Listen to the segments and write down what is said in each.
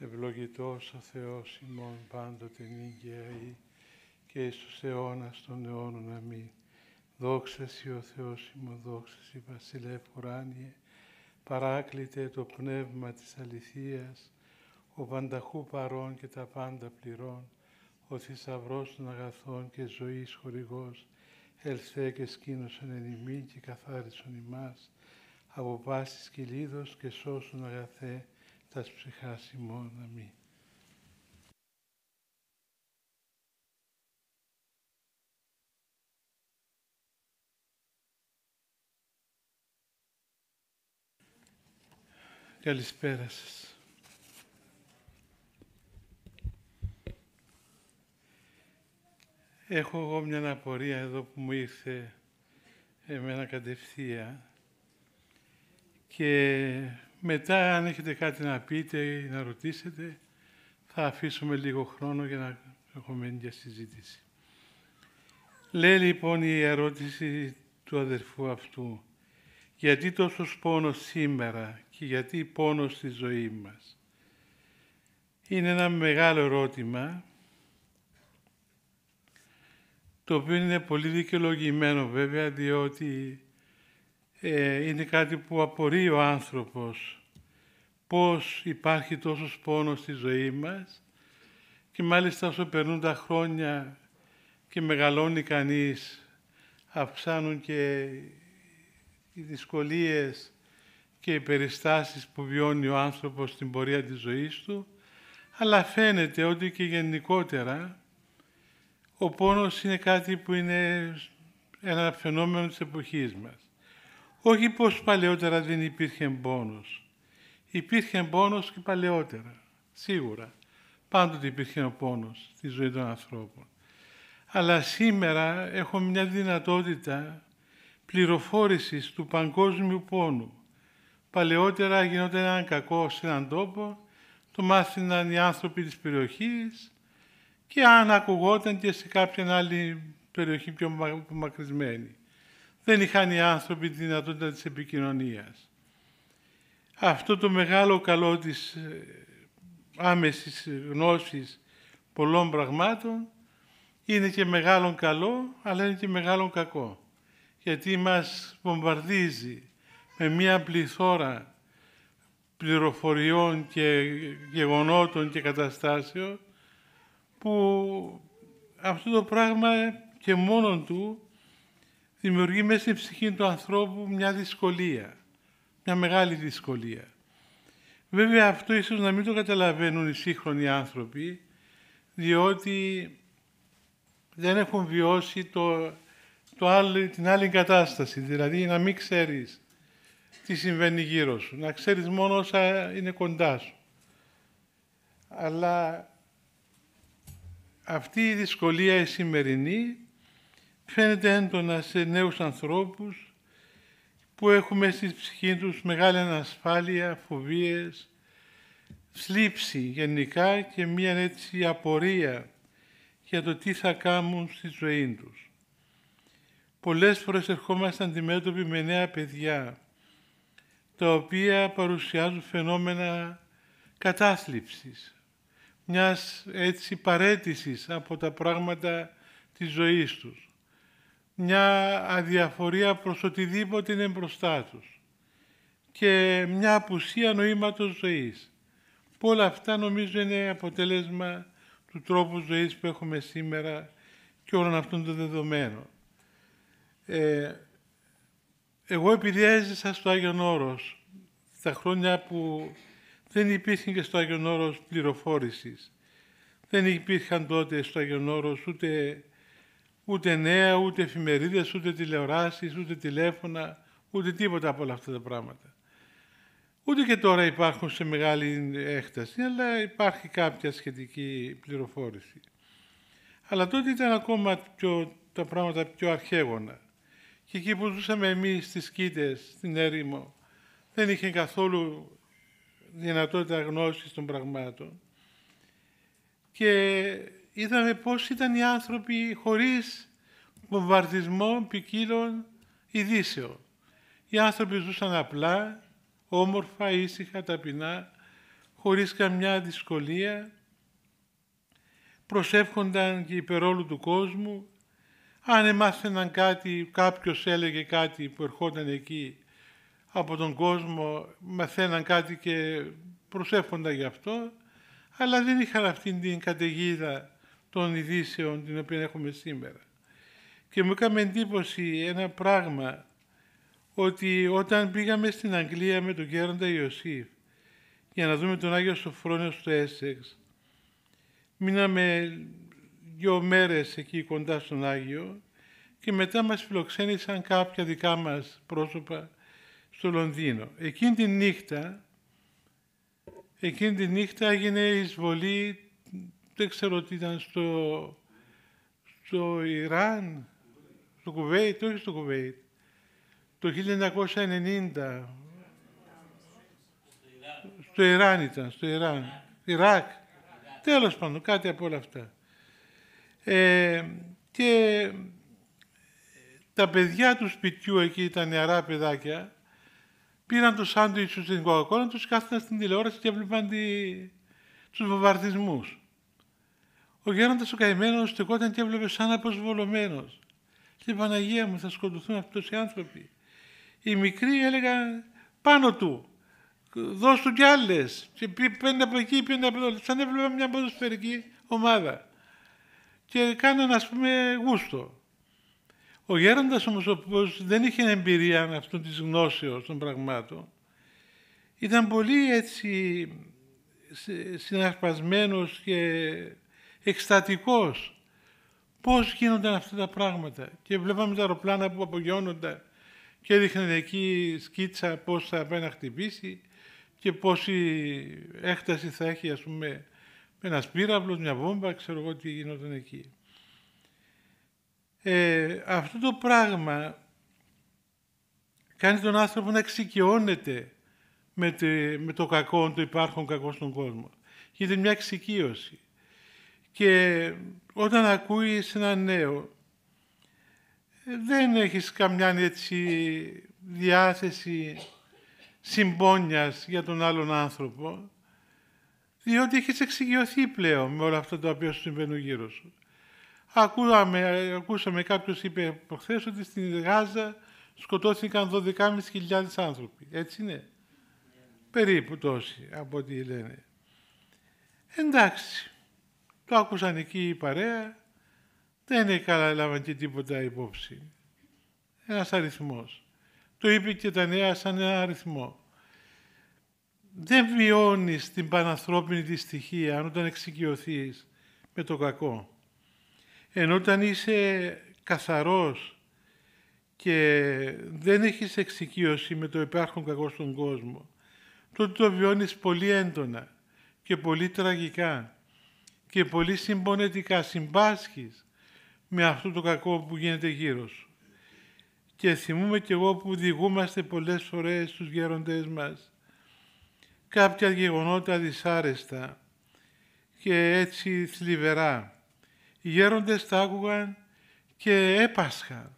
Ευλογητός ο Θεός ημών πάντοτε νύγκαια και εις τους αιώνας των αιώνων αμήν. Δόξα Συ ο Θεός ημών, δόξα Συ Βασιλεύ ουράνιε, παράκλητε το πνεύμα της αληθείας, ο πανταχού παρών και τα πάντα πληρών, ο θησαυρός των αγαθών και ζωής χορηγός, ελθέ και σκήνωσον εν ημί και καθάρισον ημάς, από πάσης κυλίδος και σώσον αγαθέ, τας ψυχάς ημών. Αμήν. Καλησπέρα σας. Έχω εγώ μια απορία εδώ που μου ήρθε εμένα κατευθείαν και μετά, αν έχετε κάτι να πείτε ή να ρωτήσετε, θα αφήσουμε λίγο χρόνο για να έχουμε μια συζήτηση. Λέει λοιπόν η ερώτηση του αδερφού αυτού, γιατί τόσος πόνος σήμερα και γιατί πόνος στη ζωή μας. Είναι ένα μεγάλο ερώτημα, το οποίο είναι πολύ δικαιολογημένο βέβαια, διότι ε, είναι κάτι που απορεί ο άνθρωπος. Πώς υπάρχει τόσος πόνος στη ζωή μας και μάλιστα όσο περνούν τα χρόνια και μεγαλώνει κανείς, αυξάνουν και οι δυσκολίες και οι περιστάσεις που βιώνει ο άνθρωπος στην πορεία της ζωής του, αλλά φαίνεται ότι και γενικότερα ο πόνος είναι κάτι που είναι ένα φαινόμενο της εποχής μας. Όχι πως παλαιότερα δεν υπήρχε πόνος. Υπήρχε πόνος και παλαιότερα, σίγουρα. Πάντοτε υπήρχε ο πόνος στη ζωή των ανθρώπων. Αλλά σήμερα έχω μια δυνατότητα πληροφόρησης του παγκόσμιου πόνου. Παλαιότερα γινόταν έναν κακό σε έναν τόπο, το μάθηναν οι άνθρωποι της περιοχής και αν ακουγόταν και σε κάποια άλλη περιοχή πιο μακρισμένη δεν είχαν οι άνθρωποι τη δυνατότητα της επικοινωνίας. Αυτό το μεγάλο καλό της ε, άμεσης γνώσης πολλών πραγμάτων είναι και μεγάλο καλό, αλλά είναι και μεγάλο κακό. Γιατί μας βομβαρδίζει με μία πληθώρα πληροφοριών και γεγονότων και καταστάσεων που αυτό το πράγμα και μόνον του δημιουργεί μέσα στην ψυχή του ανθρώπου μια δυσκολία, μια μεγάλη δυσκολία. Βέβαια αυτό ίσως να μην το καταλαβαίνουν οι σύγχρονοι άνθρωποι, διότι δεν έχουν βιώσει το, το άλλη, την άλλη κατάσταση, δηλαδή να μην ξέρεις τι συμβαίνει γύρω σου, να ξέρεις μόνο όσα είναι κοντά σου. Αλλά αυτή η δυσκολία η σημερινή φαίνεται έντονα σε νέους ανθρώπους που έχουμε στη ψυχή τους μεγάλη ανασφάλεια, φοβίες, θλίψη γενικά και μία έτσι απορία για το τι θα κάνουν στη ζωή τους. Πολλές φορές ερχόμαστε αντιμέτωποι με νέα παιδιά, τα οποία παρουσιάζουν φαινόμενα κατάθλιψης, μιας έτσι παρέτησης από τα πράγματα της ζωής τους μια αδιαφορία προς οτιδήποτε είναι μπροστά τους και μια απουσία νοήματος ζωής. Όλα αυτά νομίζω είναι αποτέλεσμα του τρόπου ζωής που έχουμε σήμερα και όλων αυτών των δεδομένων. Ε, εγώ επειδή έζησα στο Άγιον Όρος, τα χρόνια που δεν υπήρχε και στο Άγιον Όρος πληροφόρησης, δεν υπήρχαν τότε στο Άγιον Όρος ούτε Ούτε νέα, ούτε εφημερίδες, ούτε τηλεοράσεις, ούτε τηλέφωνα, ούτε τίποτα από όλα αυτά τα πράγματα. Ούτε και τώρα υπάρχουν σε μεγάλη έκταση, αλλά υπάρχει κάποια σχετική πληροφόρηση. Αλλά τότε ήταν ακόμα πιο, τα πράγματα πιο αρχαίγωνα. Και εκεί που ζούσαμε εμείς στις Κίτες, στην έρημο, δεν είχε καθόλου δυνατότητα γνώσης των πραγμάτων. Και είδαμε πώς ήταν οι άνθρωποι χωρίς βομβαρδισμό ποικίλων ειδήσεων. Οι άνθρωποι ζούσαν απλά, όμορφα, ήσυχα, ταπεινά, χωρίς καμιά δυσκολία, προσεύχονταν και υπερόλου του κόσμου, αν εμάθαιναν κάτι, κάποιος έλεγε κάτι που ερχόταν εκεί από τον κόσμο, μαθαίναν κάτι και προσεύχονταν γι' αυτό, αλλά δεν είχαν αυτήν την καταιγίδα των ειδήσεων την οποία έχουμε σήμερα. Και μου έκανε εντύπωση ένα πράγμα ότι όταν πήγαμε στην Αγγλία με τον Γέροντα Ιωσήφ για να δούμε τον Άγιο Σοφρόνιος στο Έσεξ, μείναμε δύο μέρες εκεί κοντά στον Άγιο και μετά μας φιλοξένησαν κάποια δικά μας πρόσωπα στο Λονδίνο. Εκείνη τη νύχτα, εκείνη τη νύχτα έγινε η εισβολή δεν ξέρω τι ήταν στο, στο Ιράν, στο Κουβέιτ, όχι στο Κουβέιτ, το 1990. Στο Ιράν ήταν, στο Ιράν. Ιράκ. Τέλος πάντων, κάτι από όλα αυτά. Ε, και τα παιδιά του σπιτιού εκεί, τα νεαρά παιδάκια, πήραν το σάντουιτς στην coca τους κάθισαν στην τηλεόραση και έβλεπαν τη... τους βομβαρδισμούς. Ο γέροντας ο καημένος στεκόταν και έβλεπε σαν αποσβολωμένος. Στην Παναγία μου, θα σκοτωθούν αυτοί οι άνθρωποι. Οι μικροί έλεγαν πάνω του, δώσ' του κι άλλες. Και πέντε από εκεί, πέντε από εδώ. Σαν έβλεπα μια ποδοσφαιρική ομάδα. Και κάνανε ας πούμε γούστο. Ο γέροντας όμως ο δεν είχε εμπειρία αυτού της γνώσεως των πραγμάτων ήταν πολύ έτσι συναρπασμένος και εκστατικός. Πώς γίνονταν αυτά τα πράγματα. Και βλέπαμε τα αεροπλάνα που απογειώνονταν και έδειχναν εκεί σκίτσα πώς θα πάει να χτυπήσει και πόση έκταση θα έχει, ας πούμε, ένας σπύραυλο, μια βόμβα, ξέρω εγώ τι γινόταν εκεί. Ε, αυτό το πράγμα κάνει τον άνθρωπο να εξοικειώνεται με, με το κακό, το υπάρχον κακό στον κόσμο. Γίνεται μια εξοικείωση. Και όταν ακούεις ένα νέο, ε, δεν έχεις καμιά έτσι διάθεση συμπόνιας για τον άλλον άνθρωπο, διότι έχεις εξοικειωθεί πλέον με όλα αυτά τα οποία σου συμβαίνουν γύρω σου. Ακούσαμε, ακούσαμε κάποιος είπε προχθές ότι στην Γάζα σκοτώθηκαν 12.500 άνθρωποι. Έτσι είναι. Ναι. Περίπου τόσοι από ό,τι λένε. Εντάξει. Το άκουσαν εκεί η παρέα, δεν καλά και τίποτα υπόψη. Ένας αριθμός. Το είπε και τα νέα σαν ένα αριθμό. Δεν βιώνεις την πανανθρώπινη δυστυχία όταν εξοικειωθείς με το κακό. Ενώ όταν είσαι καθαρός και δεν έχεις εξοικείωση με το υπάρχον κακό στον κόσμο, τότε το βιώνεις πολύ έντονα και πολύ τραγικά και πολύ συμπονετικά συμπάσχεις με αυτό το κακό που γίνεται γύρω σου. Και θυμούμε κι εγώ που διηγούμαστε πολλές φορές στους γέροντές μας κάποια γεγονότα δυσάρεστα και έτσι θλιβερά. Οι γέροντες τα άκουγαν και έπασχαν.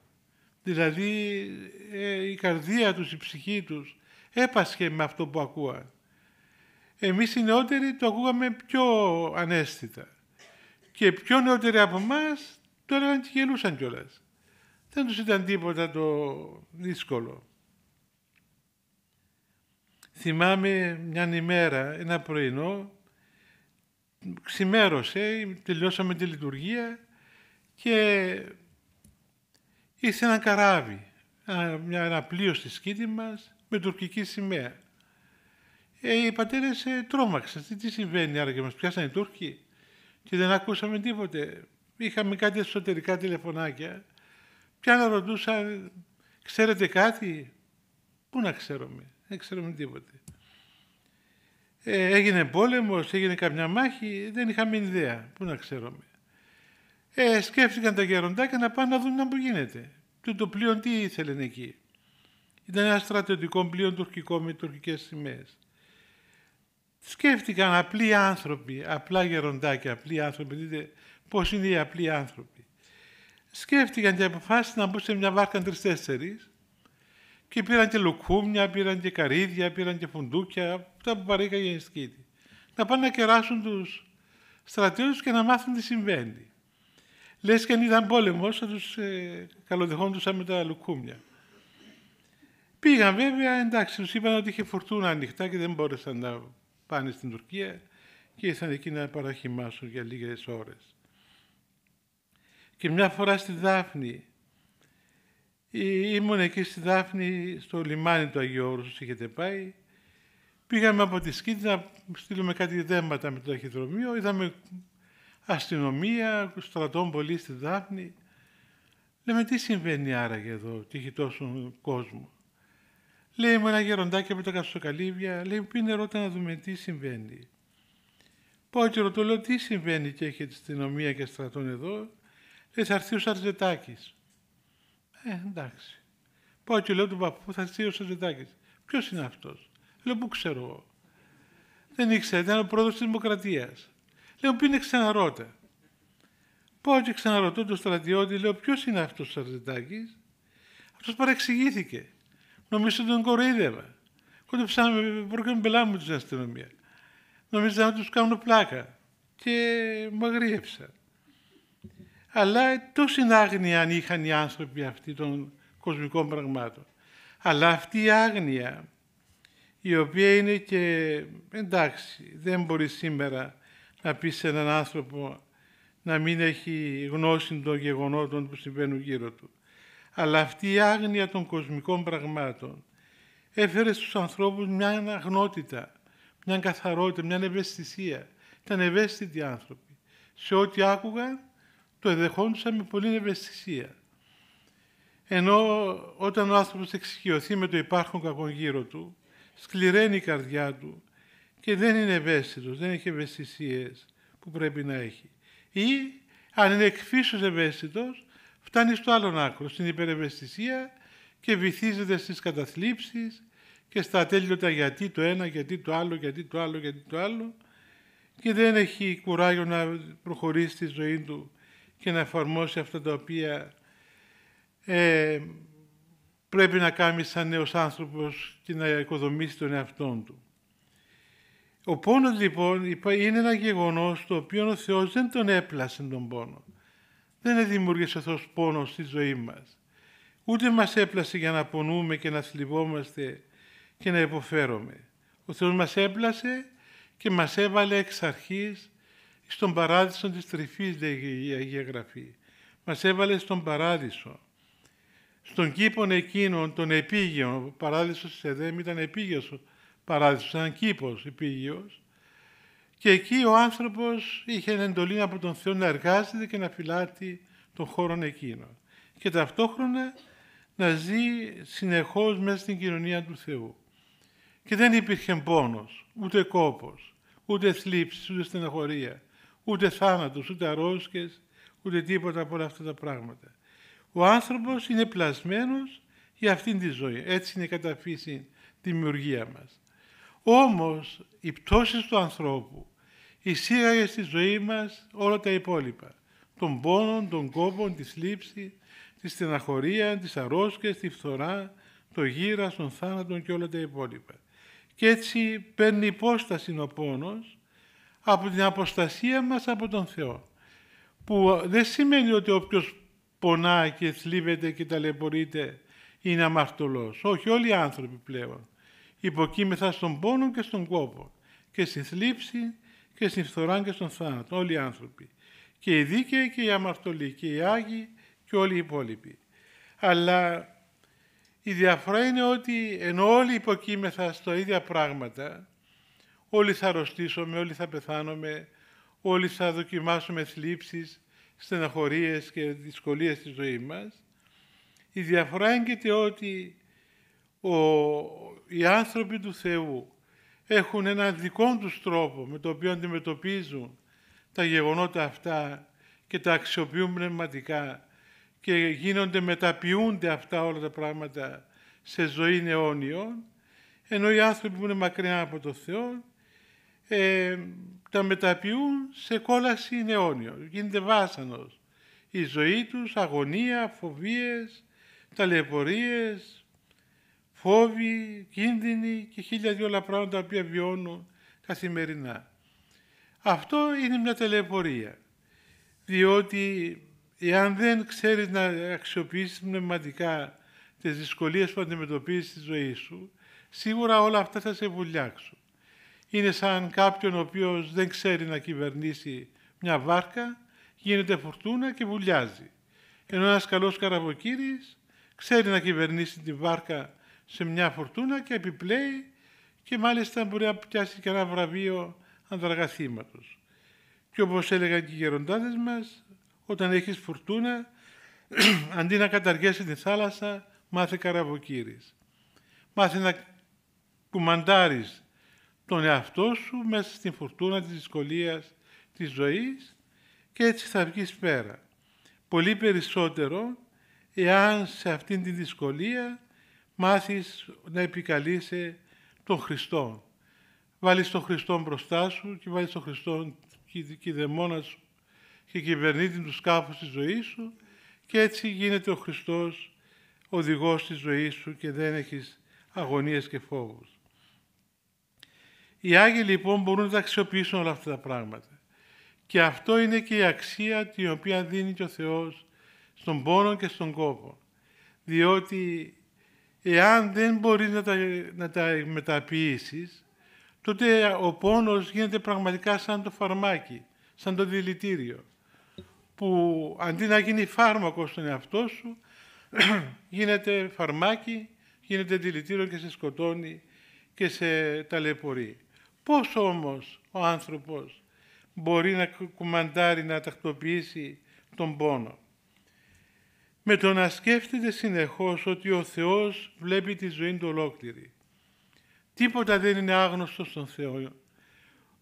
Δηλαδή ε, η καρδία τους, η ψυχή τους έπασχε με αυτό που ακούαν. Εμείς οι νεότεροι το ακούγαμε πιο ανέστητα. Και πιο νεότεροι από εμάς το έλεγαν και γελούσαν κιόλας. Δεν τους ήταν τίποτα το δύσκολο. Θυμάμαι μια ημέρα, ένα πρωινό, ξημέρωσε, τελειώσαμε τη λειτουργία και ήρθε ένα καράβι, ένα, ένα πλοίο στη σκήτη μας με τουρκική σημαία ε, οι πατέρες ε, τρόμαξαν. Τι, τι συμβαίνει άραγε, μας πιάσανε οι Τούρκοι και δεν ακούσαμε τίποτε. Είχαμε κάτι εσωτερικά τηλεφωνάκια. Πια να ρωτούσαν, ξέρετε κάτι. Πού να ξέρουμε, δεν ξέρουμε τίποτε. Ε, έγινε πόλεμος, έγινε καμιά μάχη, δεν είχαμε ιδέα, πού να ξέρουμε. Ε, σκέφτηκαν τα γεροντάκια να πάνε να δουν να που γίνεται. Του το πλοίο τι ήθελε εκεί. Ήταν ένα στρατιωτικό πλοίο τουρκικό με τουρκικές σημαίες. Σκέφτηκαν απλοί άνθρωποι, απλά γεροντάκια, απλοί άνθρωποι. Δείτε πώς είναι οι απλοί άνθρωποι. Σκέφτηκαν και αποφάσισαν να μπουν σε μια βάρκα τρεις-τέσσερις και πήραν και λουκούμια, πήραν και καρύδια, πήραν και φουντούκια, αυτά που παρήκαγε η σκήτη. Να πάνε να κεράσουν τους στρατιώτες και να μάθουν τι συμβαίνει. Λες και αν ήταν πόλεμος θα τους ε, καλοδεχόντουσαν με τα λουκούμια. Πήγαν βέβαια, εντάξει, τους είπαν ότι είχε φορτούνα ανοιχτά και δεν μπόρεσαν να πάνε στην Τουρκία και ήρθαν εκεί να παραχυμάσουν για λίγες ώρες. Και μια φορά στη Δάφνη, ε, ήμουν εκεί στη Δάφνη, στο λιμάνι του Αγίου Όρους είχετε πάει, πήγαμε από τη Σκήτη να στείλουμε κάτι δέματα με το ταχυδρομείο, είδαμε αστυνομία, στρατών πολύ στη Δάφνη. Λέμε τι συμβαίνει άραγε εδώ, τι έχει τόσο κόσμο. Λέει μου ένα γεροντάκι με τα καυσοκαλύβια, λέει πίνε ρώτα να δούμε τι συμβαίνει. Πάω και ρωτώ, λέω τι συμβαίνει και έχει αστυνομία και στρατών εδώ. Λέει θα έρθει ο Σαρζετάκης. Ε, εντάξει. Πάω και λέω του παππού θα έρθει ο Σαρζετάκης. Ποιος είναι αυτός. Λέω πού ξέρω εγώ. Δεν ήξερα, ήταν ο πρόεδρος της Δημοκρατίας. Λέω πίνε ξαναρώτα. Πάω και ξαναρωτώ τον στρατιώτη, λέω ποιος είναι αυτός ο Σαρζετάκης. Αυτός παρεξηγήθηκε. Νομίζω ότι τον κοροϊδεύα. Κοντεψάμε, να μπελά με την αστυνομία. Νομίζω να τους κάνω πλάκα. Και μαγρίεψα. Αλλά τόση άγνοια αν είχαν οι άνθρωποι αυτοί των κοσμικών πραγμάτων. Αλλά αυτή η άγνοια, η οποία είναι και εντάξει, δεν μπορεί σήμερα να πεις σε έναν άνθρωπο να μην έχει γνώση των γεγονότων που συμβαίνουν γύρω του αλλά αυτή η άγνοια των κοσμικών πραγμάτων έφερε στους ανθρώπους μια αγνότητα, μια καθαρότητα, μια ευαισθησία. Ήταν ευαίσθητοι άνθρωποι. Σε ό,τι άκουγαν το εδεχόντουσαν με πολύ ευαισθησία. Ενώ όταν ο άνθρωπος εξοικειωθεί με το υπάρχον κακό γύρω του, σκληραίνει η καρδιά του και δεν είναι ευαίσθητος, δεν έχει ευαισθησίες που πρέπει να έχει. Ή αν είναι εκφύσως ευαίσθητος, φτάνει στο άλλον άκρο, στην υπερευαισθησία και βυθίζεται στις καταθλίψεις και στα ατέλειωτα γιατί το ένα, γιατί το άλλο, γιατί το άλλο, γιατί το άλλο και δεν έχει κουράγιο να προχωρήσει τη ζωή του και να εφαρμόσει αυτά τα οποία ε, πρέπει να κάνει σαν νέος άνθρωπος και να οικοδομήσει τον εαυτό του. Ο πόνος λοιπόν είναι ένα γεγονός το οποίο ο Θεός δεν τον έπλασε τον πόνο δεν δημιούργησε Θεός πόνος στη ζωή μας. Ούτε μας έπλασε για να πονούμε και να θλιβόμαστε και να υποφέρομαι. Ο Θεός μας έπλασε και μας έβαλε εξ αρχής στον παράδεισο της τρυφής, λέγει η Αγία Γραφή. Μας έβαλε στον παράδεισο. Στον κήπον εκείνον, τον επίγειο, ο παράδεισος της Εδέμ ήταν επίγειος παράδεισος, ήταν κήπος επίγειος, και εκεί ο άνθρωπος είχε εντολή από τον Θεό να εργάζεται και να φυλάτει τον χώρο εκείνο. Και ταυτόχρονα να ζει συνεχώς μέσα στην κοινωνία του Θεού. Και δεν υπήρχε πόνος, ούτε κόπος, ούτε θλίψης, ούτε στενοχωρία, ούτε θάνατος, ούτε αρρώσκες, ούτε τίποτα από όλα αυτά τα πράγματα. Ο άνθρωπος είναι πλασμένος για αυτήν τη ζωή. Έτσι είναι κατά φύση τη δημιουργία μας. Όμως, οι πτώσεις του ανθρώπου εισήγαγε στη ζωή μας όλα τα υπόλοιπα. Τον πόνο, τον κόπο, τη θλίψη, τη στεναχωρία, τις αρρώσκες, τη φθορά, το γύρα, τον θάνατο και όλα τα υπόλοιπα. Και έτσι παίρνει υπόσταση ο πόνος από την αποστασία μας από τον Θεό. Που δεν σημαίνει ότι όποιος πονά και θλίβεται και ταλαιπωρείται είναι αμαρτωλός. Όχι, όλοι οι άνθρωποι πλέον υποκείμεθα στον πόνο και στον κόπο και στη θλίψη και στην φθορά και στον θάνατο, όλοι οι άνθρωποι. Και οι δίκαιοι και οι αμαρτωλοί και οι άγιοι και όλοι οι υπόλοιποι. Αλλά η διαφορά είναι ότι ενώ όλοι υποκείμεθα στα ίδια πράγματα, όλοι θα αρρωστήσουμε, όλοι θα πεθάνουμε, όλοι θα δοκιμάσουμε θλίψεις, στεναχωρίες και δυσκολίες στη ζωή μας, η διαφορά έγκυται ότι οι άνθρωποι του Θεού έχουν ένα δικό τους τρόπο με το οποίο αντιμετωπίζουν τα γεγονότα αυτά και τα αξιοποιούν πνευματικά και γίνονται, μεταποιούνται αυτά όλα τα πράγματα σε ζωή αιώνιων, ενώ οι άνθρωποι που είναι μακριά από το Θεό ε, τα μεταποιούν σε κόλαση αιώνιων. Γίνεται βάσανος. Η ζωή τους, αγωνία, φοβίες, ταλαιπωρίες, φόβοι, κίνδυνοι και χίλια δυο άλλα πράγματα τα οποία βιώνω καθημερινά. Αυτό είναι μια τελεπορία, διότι εάν δεν ξέρεις να αξιοποιήσεις πνευματικά τις δυσκολίες που αντιμετωπίζεις στη ζωή σου, σίγουρα όλα αυτά θα σε βουλιάξουν. Είναι σαν κάποιον ο οποίος δεν ξέρει να κυβερνήσει μια βάρκα, γίνεται φουρτούνα και βουλιάζει. Ενώ ένας καλός καραβοκύρης ξέρει να κυβερνήσει τη βάρκα σε μια φορτούνα και επιπλέει και μάλιστα μπορεί να πιάσει και ένα βραβείο ανταργαθήματος. Και όπως έλεγαν και οι γεροντάδες μας, όταν έχεις φορτούνα, αντί να καταργέσει τη θάλασσα, μάθε καραβοκύρης. Μάθε να κουμαντάρεις τον εαυτό σου μέσα στην φορτούνα της δυσκολίας της ζωής και έτσι θα βγεις πέρα. Πολύ περισσότερο εάν σε αυτήν τη δυσκολία μάθεις να επικαλείσαι τον Χριστό. Βάλεις τον Χριστό μπροστά σου και βάλεις τον Χριστό και δαιμόνα σου και κυβερνήτη του σκάφους της ζωής σου και έτσι γίνεται ο Χριστός οδηγός της ζωής σου και δεν έχεις αγωνίες και φόβους. Οι Άγιοι λοιπόν μπορούν να τα αξιοποιήσουν όλα αυτά τα πράγματα. Και αυτό είναι και η αξία την οποία δίνει και ο Θεός στον πόνο και στον κόπο. Διότι Εάν δεν μπορείς να τα, να τα μεταποιήσεις, τότε ο πόνος γίνεται πραγματικά σαν το φαρμάκι, σαν το δηλητήριο, που αντί να γίνει φάρμακο στον εαυτό σου, γίνεται φαρμάκι, γίνεται δηλητήριο και σε σκοτώνει και σε ταλαιπωρεί. Πώς όμως ο άνθρωπος μπορεί να κουμαντάρει, να τακτοποιήσει τον πόνο με το να σκέφτεται συνεχώς ότι ο Θεός βλέπει τη ζωή του ολόκληρη. Τίποτα δεν είναι άγνωστο στον Θεό.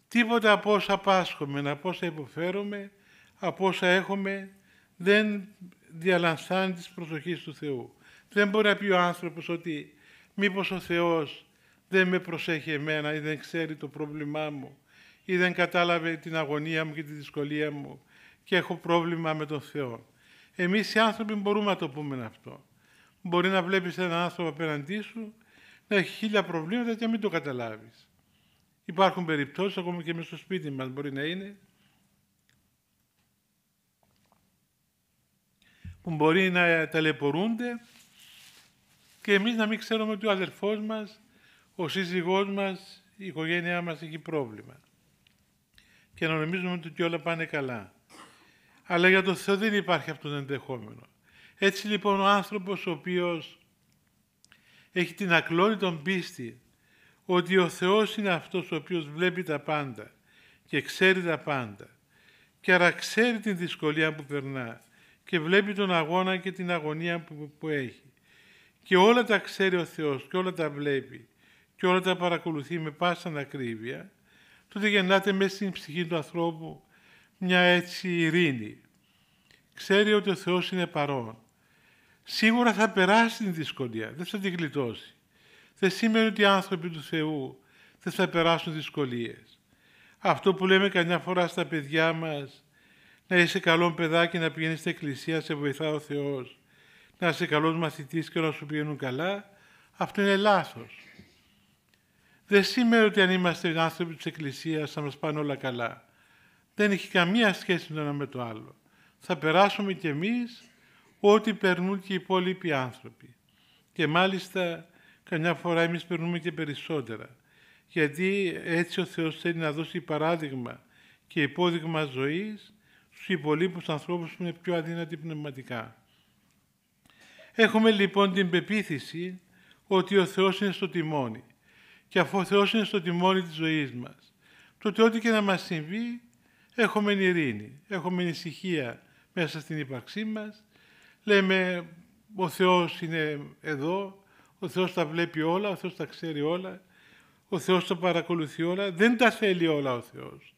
Τίποτα από όσα πάσχομαι, από όσα υποφέρομαι, από όσα έχουμε, δεν διαλανθάνει της προσοχής του Θεού. Δεν μπορεί να πει ο άνθρωπος ότι μήπως ο Θεός δεν με προσέχει εμένα ή δεν ξέρει το πρόβλημά μου ή δεν κατάλαβε την αγωνία μου και τη δυσκολία μου και έχω πρόβλημα με τον Θεό. Εμείς οι άνθρωποι μπορούμε να το πούμε αυτό. Μπορεί να βλέπεις έναν άνθρωπο απέναντί σου, να έχει χίλια προβλήματα και να μην το καταλάβεις. Υπάρχουν περιπτώσεις, ακόμα και μέσα στο σπίτι μας μπορεί να είναι, που μπορεί να ταλαιπωρούνται και εμείς να μην ξέρουμε ότι ο αδερφός μας, ο σύζυγός μας, η οικογένειά μας έχει πρόβλημα. Και να νομίζουμε ότι όλα πάνε καλά αλλά για τον Θεό δεν υπάρχει αυτό το ενδεχόμενο. Έτσι λοιπόν ο άνθρωπος ο οποίος έχει την ακλόνητον πίστη ότι ο Θεός είναι αυτός ο οποίος βλέπει τα πάντα και ξέρει τα πάντα και άρα ξέρει την δυσκολία που περνά και βλέπει τον αγώνα και την αγωνία που, έχει και όλα τα ξέρει ο Θεός και όλα τα βλέπει και όλα τα παρακολουθεί με πάσα ακρίβεια, τότε γεννάται μέσα στην ψυχή του ανθρώπου μια έτσι ειρήνη. Ξέρει ότι ο Θεός είναι παρόν. Σίγουρα θα περάσει την δυσκολία, δεν θα την γλιτώσει. Δεν σημαίνει ότι οι άνθρωποι του Θεού δεν θα περάσουν δυσκολίες. Αυτό που λέμε καμιά φορά στα παιδιά μας, να είσαι καλό παιδάκι, να πηγαίνεις στην εκκλησία, σε βοηθά ο Θεός, να είσαι καλός μαθητής και να σου πηγαίνουν καλά, αυτό είναι λάθος. Δεν σημαίνει ότι αν είμαστε άνθρωποι της Εκκλησίας θα μας πάνε όλα καλά δεν έχει καμία σχέση το ένα με το άλλο. Θα περάσουμε κι εμείς ό,τι περνούν και οι υπόλοιποι άνθρωποι. Και μάλιστα καμιά φορά εμείς περνούμε και περισσότερα. Γιατί έτσι ο Θεός θέλει να δώσει παράδειγμα και υπόδειγμα ζωής στους υπολείπους ανθρώπους που είναι πιο αδύνατοι πνευματικά. Έχουμε λοιπόν την πεποίθηση ότι ο Θεός είναι στο τιμόνι. Και αφού ο Θεός είναι στο τιμόνι της ζωής μας, τότε ό,τι και να μας συμβεί, έχουμε ειρήνη, έχουμε ησυχία μέσα στην ύπαρξή μας. Λέμε ο Θεός είναι εδώ, ο Θεός τα βλέπει όλα, ο Θεός τα ξέρει όλα, ο Θεός τα παρακολουθεί όλα. Δεν τα θέλει όλα ο Θεός.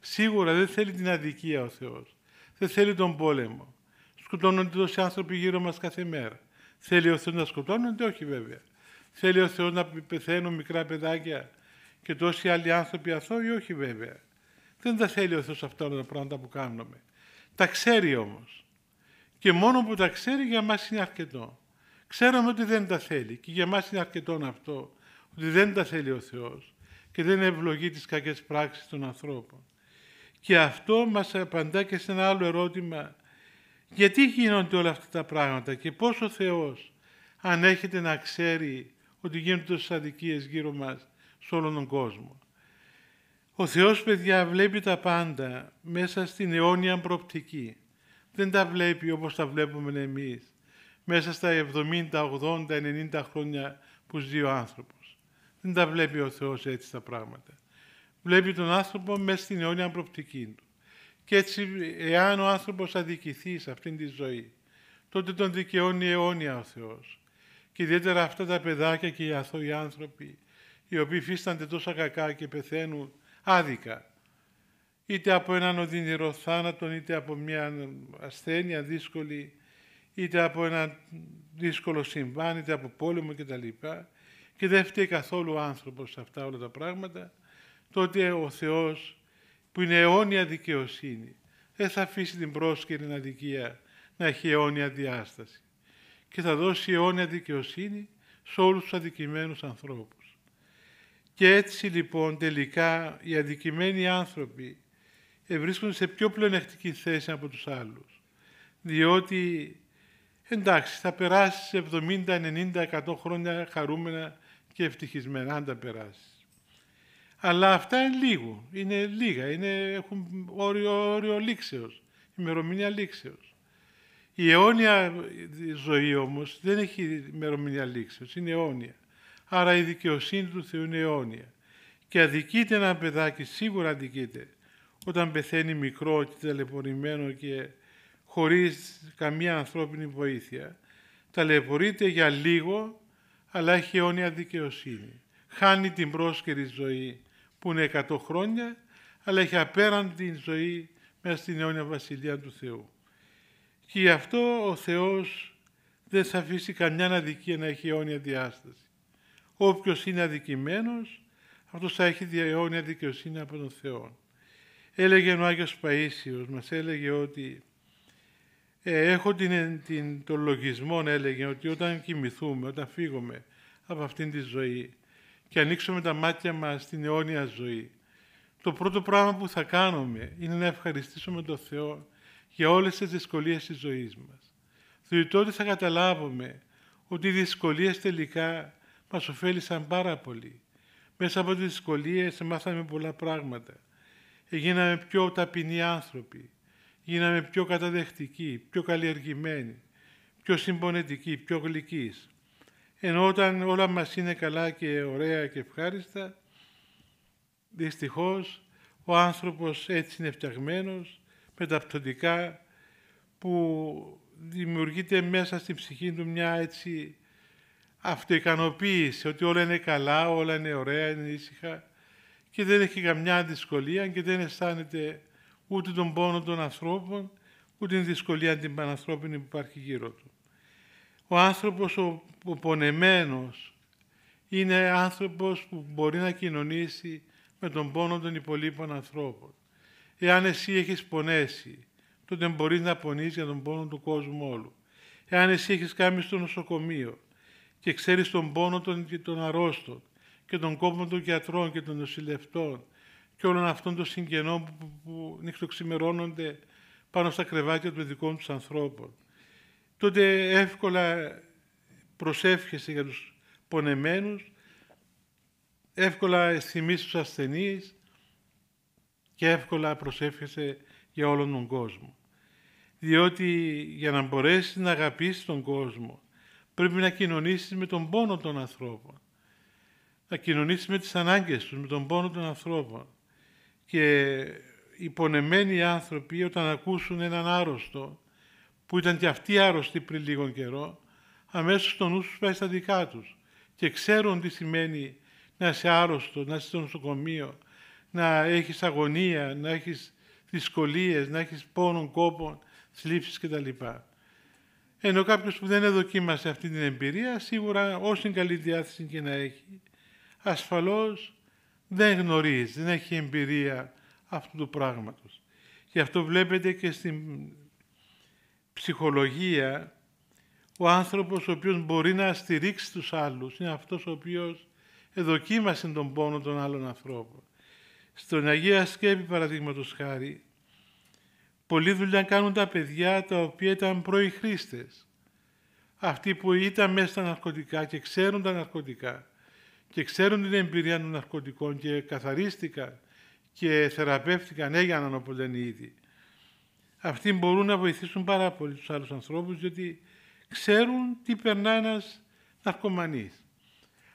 Σίγουρα δεν θέλει την αδικία ο Θεός. Δεν θέλει τον πόλεμο. Σκοτώνονται τόσοι άνθρωποι γύρω μας κάθε μέρα. Θέλει ο Θεός να σκοτώνονται, όχι βέβαια. Θέλει ο Θεός να πεθαίνουν μικρά παιδάκια και τόσοι άλλοι άνθρωποι αθώοι, όχι βέβαια. Δεν τα θέλει ο Θεός αυτά όλα τα πράγματα που κάνουμε. Τα ξέρει όμως. Και μόνο που τα ξέρει για μας είναι αρκετό. Ξέρουμε ότι δεν τα θέλει και για μας είναι αρκετό αυτό. Ότι δεν τα θέλει ο Θεός και δεν ευλογεί τις κακές πράξεις των ανθρώπων. Και αυτό μας απαντά και σε ένα άλλο ερώτημα. Γιατί γίνονται όλα αυτά τα πράγματα και πώς ο Θεός ανέχεται να ξέρει ότι γίνονται τόσες αδικίες γύρω μας σε όλον τον κόσμο. Ο Θεός, παιδιά, βλέπει τα πάντα μέσα στην αιώνια προπτική. Δεν τα βλέπει όπως τα βλέπουμε εμείς, μέσα στα 70, 80, 90 χρόνια που ζει ο άνθρωπος. Δεν τα βλέπει ο Θεός έτσι τα πράγματα. Βλέπει τον άνθρωπο μέσα στην αιώνια προοπτική του. Και έτσι, εάν ο άνθρωπος αδικηθεί σε αυτήν τη ζωή, τότε τον δικαιώνει αιώνια ο Θεός. Και ιδιαίτερα αυτά τα παιδάκια και οι αθώοι άνθρωποι, οι οποίοι φύστανται τόσα κακά και πεθαίνουν άδικα. Είτε από έναν οδυνηρό θάνατο, είτε από μια ασθένεια δύσκολη, είτε από ένα δύσκολο συμβάν, είτε από πόλεμο κτλ. Και δεν φταίει καθόλου ο άνθρωπος σε αυτά όλα τα πράγματα, τότε ο Θεός που είναι αιώνια δικαιοσύνη δεν θα αφήσει την πρόσκαιρη αδικία να έχει αιώνια διάσταση και θα δώσει αιώνια δικαιοσύνη σε όλους τους αδικημένους ανθρώπους. Και έτσι λοιπόν τελικά οι αδικημένοι άνθρωποι βρίσκονται σε πιο πλεονεκτική θέση από τους άλλους. Διότι εντάξει θα περάσεις 70, 90, 100 χρόνια χαρούμενα και ευτυχισμένα αν τα περάσεις. Αλλά αυτά είναι λίγο, είναι λίγα, είναι, έχουν όριο, όριο λήξεως, ημερομηνία λήξεως. Η αιώνια ζωή όμως δεν έχει ημερομηνία λήξεως, είναι αιώνια άρα η δικαιοσύνη του Θεού είναι αιώνια. Και αδικείται ένα παιδάκι, σίγουρα αδικείται, όταν πεθαίνει μικρό και ταλαιπωρημένο και χωρίς καμία ανθρώπινη βοήθεια. Ταλαιπωρείται για λίγο, αλλά έχει αιώνια δικαιοσύνη. Χάνει την πρόσκαιρη ζωή που είναι 100 χρόνια, αλλά έχει απέραντη ζωή μέσα στην αιώνια βασιλεία του Θεού. Και γι' αυτό ο Θεός δεν θα αφήσει καμιά αδικία να έχει αιώνια διάσταση. Όποιος είναι αδικημένος, αυτός θα έχει διαιώνια δικαιοσύνη από τον Θεό. Έλεγε ο Άγιος Παΐσιος, μας έλεγε ότι «Ε, έχω την, τον λογισμό, έλεγε, ότι όταν κοιμηθούμε, όταν φύγουμε από αυτήν τη ζωή και ανοίξουμε τα μάτια μας στην αιώνια ζωή, το πρώτο πράγμα που θα κάνουμε είναι να ευχαριστήσουμε τον Θεό για όλες τις δυσκολίες της ζωής μας. Διότι τότε θα καταλάβουμε ότι οι δυσκολίες τελικά μας ωφέλησαν πάρα πολύ. Μέσα από τις δυσκολίες μάθαμε πολλά πράγματα. Γίναμε πιο ταπεινοί άνθρωποι. Γίναμε πιο καταδεχτικοί, πιο καλλιεργημένοι, πιο συμπονετικοί, πιο γλυκείς. Ενώ όταν όλα μας είναι καλά και ωραία και ευχάριστα, δυστυχώς ο άνθρωπος έτσι είναι φτιαγμένος, με τα που δημιουργείται μέσα στην ψυχή του μια έτσι αυτοικανοποίηση, ότι όλα είναι καλά, όλα είναι ωραία, είναι ήσυχα και δεν έχει καμιά δυσκολία και δεν αισθάνεται ούτε τον πόνο των ανθρώπων, ούτε την δυσκολία την πανανθρώπινη που υπάρχει γύρω του. Ο άνθρωπος ο, ο πονεμένος είναι άνθρωπος που μπορεί να κοινωνήσει με τον πόνο των υπολείπων ανθρώπων. Εάν εσύ έχεις πονέσει, τότε μπορείς να πονείς για τον πόνο του κόσμου όλου. Εάν εσύ έχεις κάνει στο νοσοκομείο, και ξέρεις τον πόνο των και των αρρώστων και τον κόπο των γιατρών και των νοσηλευτών και όλων αυτών των συγγενών που, που, νυχτοξημερώνονται πάνω στα κρεβάτια των δικών τους ανθρώπων. Τότε εύκολα προσεύχεσαι για τους πονεμένους, εύκολα θυμείς τους ασθενείς και εύκολα προσεύχεσαι για όλον τον κόσμο. Διότι για να μπορέσεις να αγαπήσεις τον κόσμο Πρέπει να κοινωνήσεις με τον πόνο των ανθρώπων. Να κοινωνήσεις με τις ανάγκες τους, με τον πόνο των ανθρώπων. Και οι πονεμένοι άνθρωποι όταν ακούσουν έναν άρρωστο, που ήταν και αυτοί άρρωστοι πριν λίγο καιρό, αμέσως το νου τους πάει στα δικά τους και ξέρουν τι σημαίνει να είσαι άρρωστο, να είσαι στο νοσοκομείο, να έχεις αγωνία, να έχεις δυσκολίες, να έχεις πόνων, κόπων, θλίψεις κτλ. Ενώ κάποιος που δεν εδοκίμασε αυτή την εμπειρία, σίγουρα όση καλή διάθεση και να έχει, ασφαλώς δεν γνωρίζει, δεν έχει εμπειρία αυτού του πράγματος. Και αυτό βλέπετε και στην ψυχολογία ο άνθρωπος ο οποίος μπορεί να στηρίξει τους άλλους είναι αυτός ο οποίος εδοκίμασε τον πόνο των άλλων ανθρώπων. Στον Αγία Σκέπη, παραδείγματος χάρη, Πολλή δουλειά κάνουν τα παιδιά τα οποία ήταν πρώοι Αυτοί που ήταν μέσα στα ναρκωτικά και ξέρουν τα ναρκωτικά και ξέρουν την εμπειρία των ναρκωτικών και καθαρίστηκαν και θεραπεύτηκαν, έγιναν όπως λένε ήδη. Αυτοί μπορούν να βοηθήσουν πάρα πολύ τους άλλους ανθρώπους διότι ξέρουν τι περνά ένας ναρκωμανής.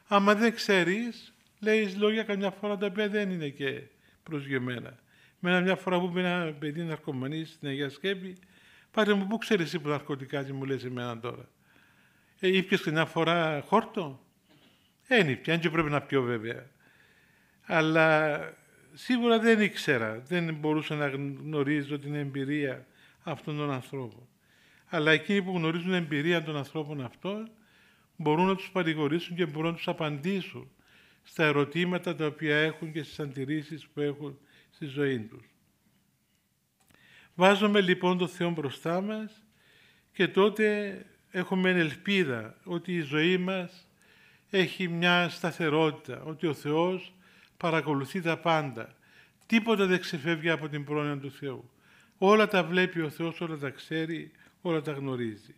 Άμα δεν ξέρεις, λέεις λόγια καμιά φορά τα παιδιά δεν είναι και προσγεμένα. Μένα μια φορά που ένα παιδί ναρκωμανή στην Αγία Σκέπη, πάρε μου, πού ξέρεις εσύ που ναρκωτικά τι μου λες εμένα τώρα. Ε, και μια φορά χόρτο. Δεν ήπια, αν και πρέπει να πιω βέβαια. Αλλά σίγουρα δεν ήξερα, δεν μπορούσα να γνωρίζω την εμπειρία αυτών των ανθρώπων. Αλλά εκείνοι που γνωρίζουν την εμπειρία των ανθρώπων αυτών μπορούν να τους παρηγορήσουν και μπορούν να τους απαντήσουν στα ερωτήματα τα οποία έχουν και στις αντιρρήσεις που έχουν στη ζωή τους. Βάζουμε λοιπόν το Θεό μπροστά μας και τότε έχουμε ελπίδα ότι η ζωή μας έχει μια σταθερότητα, ότι ο Θεός παρακολουθεί τα πάντα. Τίποτα δεν ξεφεύγει από την πρόνοια του Θεού. Όλα τα βλέπει ο Θεός, όλα τα ξέρει, όλα τα γνωρίζει.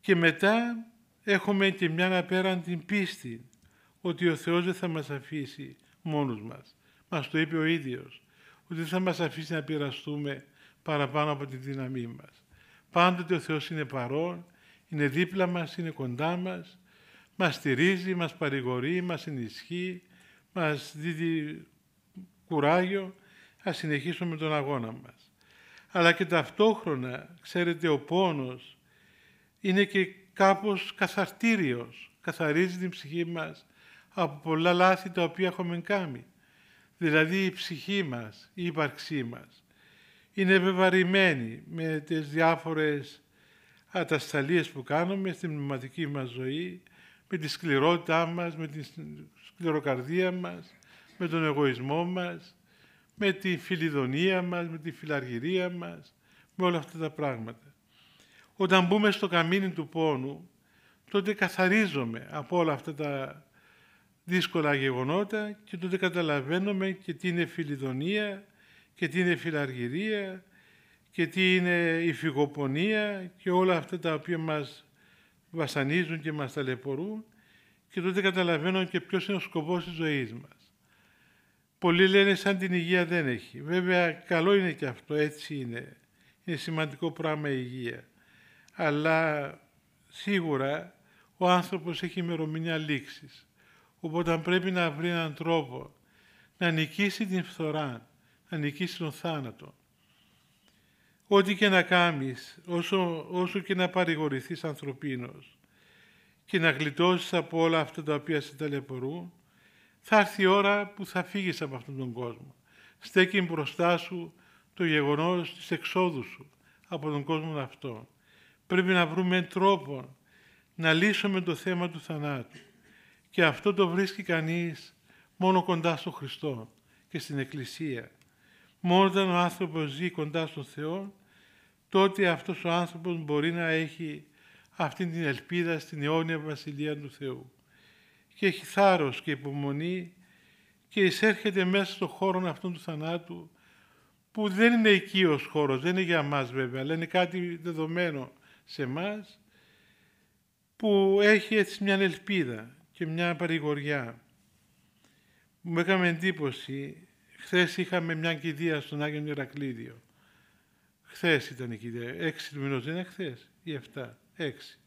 Και μετά έχουμε και μια απέραντη πίστη ότι ο Θεός δεν θα μας αφήσει μόνος μας. Μας το είπε ο ίδιος, ότι δεν θα μας αφήσει να πειραστούμε παραπάνω από τη δύναμή μας. Πάντοτε ο Θεός είναι παρόν, είναι δίπλα μας, είναι κοντά μας, μας στηρίζει, μας παρηγορεί, μας ενισχύει, μας δίδει κουράγιο, να συνεχίσουμε τον αγώνα μας. Αλλά και ταυτόχρονα, ξέρετε, ο πόνος είναι και κάπως καθαρτήριος, καθαρίζει την ψυχή μας από πολλά λάθη τα οποία έχουμε κάνει δηλαδή η ψυχή μας, η ύπαρξή μας, είναι βεβαρημένη με τις διάφορες ατασταλίες που κάνουμε στην πνευματική μας ζωή, με τη σκληρότητά μας, με τη σκληροκαρδία μας, με τον εγωισμό μας, με τη φιλιδονία μας, με τη φιλαργυρία μας, με όλα αυτά τα πράγματα. Όταν μπούμε στο καμίνι του πόνου, τότε καθαρίζομαι από όλα αυτά τα δύσκολα γεγονότα και τότε καταλαβαίνουμε και τι είναι φιλιδονία και τι είναι φιλαργυρία και τι είναι η φυγοπονία και όλα αυτά τα οποία μας βασανίζουν και μας ταλαιπωρούν και τότε καταλαβαίνω και ποιος είναι ο σκοπός της ζωής μας. Πολλοί λένε σαν την υγεία δεν έχει. Βέβαια καλό είναι και αυτό, έτσι είναι. Είναι σημαντικό πράγμα η υγεία. Αλλά σίγουρα ο άνθρωπος έχει ημερομηνία λήξης. Οπότε πρέπει να βρει έναν τρόπο να νικήσει την φθορά, να νικήσει τον θάνατο. Ό,τι και να κάνεις, όσο, όσο και να παρηγορηθείς ανθρωπίνος και να γλιτώσεις από όλα αυτά τα οποία σε ταλαιπωρούν, θα έρθει η ώρα που θα φύγεις από αυτόν τον κόσμο. Στέκει μπροστά σου το γεγονός της εξόδου σου από τον κόσμο αυτό. Πρέπει να βρούμε τρόπο να λύσουμε το θέμα του θανάτου. Και αυτό το βρίσκει κανείς μόνο κοντά στον Χριστό και στην Εκκλησία. Μόνο όταν ο άνθρωπος ζει κοντά στον Θεό, τότε αυτός ο άνθρωπος μπορεί να έχει αυτή την ελπίδα στην αιώνια βασιλεία του Θεού. Και έχει θάρρος και υπομονή και εισέρχεται μέσα στον χώρο αυτού του θανάτου που δεν είναι οικείος χώρος, δεν είναι για μας βέβαια, αλλά είναι κάτι δεδομένο σε μας που έχει έτσι μια ελπίδα και μια παρηγοριά. Μου έκαμε εντύπωση, Χθες είχαμε μια κηδεία στον Άγιο Ιερακλήδιο. Χθες ήταν η κηδεία, έξι του δεν είναι χθες ή εφτά, έξι.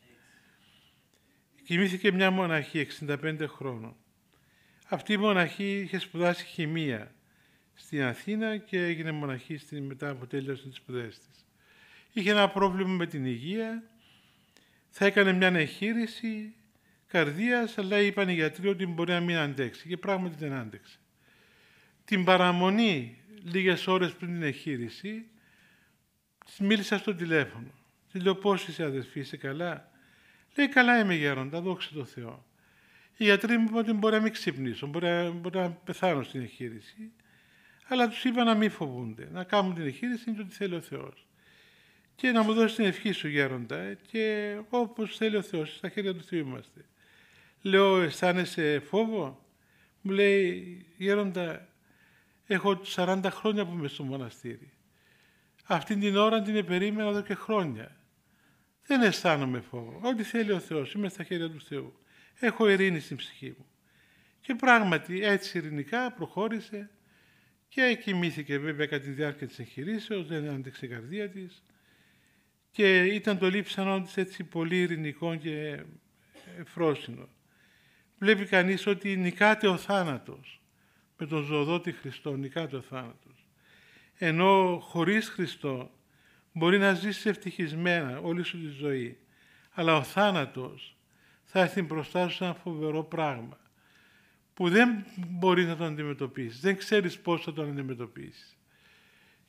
Κοιμήθηκε μια μοναχή, 65 χρόνων. Αυτή η μοναχή είχε σπουδάσει χημεία στην Αθήνα και έγινε μοναχή στην, μετά από τέλειωση της σπουδές της. Είχε ένα πρόβλημα με την υγεία, θα έκανε μια εγχείρηση, καρδίας, αλλά είπαν οι γιατροί ότι μπορεί να μην αντέξει και πράγματι δεν άντεξε. Την παραμονή λίγες ώρες πριν την εγχείρηση, της μίλησα στο τηλέφωνο. Της λέω πώς είσαι αδερφή, είσαι καλά. Λέει καλά είμαι γέροντα, δόξα τω Θεώ. Οι γιατροί μου είπαν ότι μπορεί να μην ξυπνήσω, μπορεί να, μπορεί να πεθάνω στην εγχείρηση. Αλλά τους είπα να μην φοβούνται, να κάνουν την εγχείρηση, είναι το τι θέλει ο Θεός. Και να μου δώσει την ευχή σου γέροντα και όπως θέλει ο Θεός, στα χέρια του Θεού είμαστε. Λέω, αισθάνεσαι φόβο. Μου λέει, γέροντα, έχω 40 χρόνια που είμαι στο μοναστήρι. Αυτή την ώρα την περίμενα εδώ και χρόνια. Δεν αισθάνομαι φόβο. Ό,τι θέλει ο Θεός, είμαι στα χέρια του Θεού. Έχω ειρήνη στην ψυχή μου. Και πράγματι έτσι ειρηνικά προχώρησε και κοιμήθηκε βέβαια κατά τη διάρκεια της εγχειρήσεως, δεν άντεξε η καρδία της. Και ήταν το λείψανό της έτσι πολύ ειρηνικό και φρόσινο βλέπει κανείς ότι νικάται ο θάνατος. Με τον ζωοδότη Χριστό νικάται ο θάνατος. Ενώ χωρίς Χριστό μπορεί να ζήσεις ευτυχισμένα όλη σου τη ζωή, αλλά ο θάνατος θα έρθει μπροστά σου ένα φοβερό πράγμα που δεν μπορείς να τον αντιμετωπίσεις, δεν ξέρεις πώς θα τον αντιμετωπίσεις.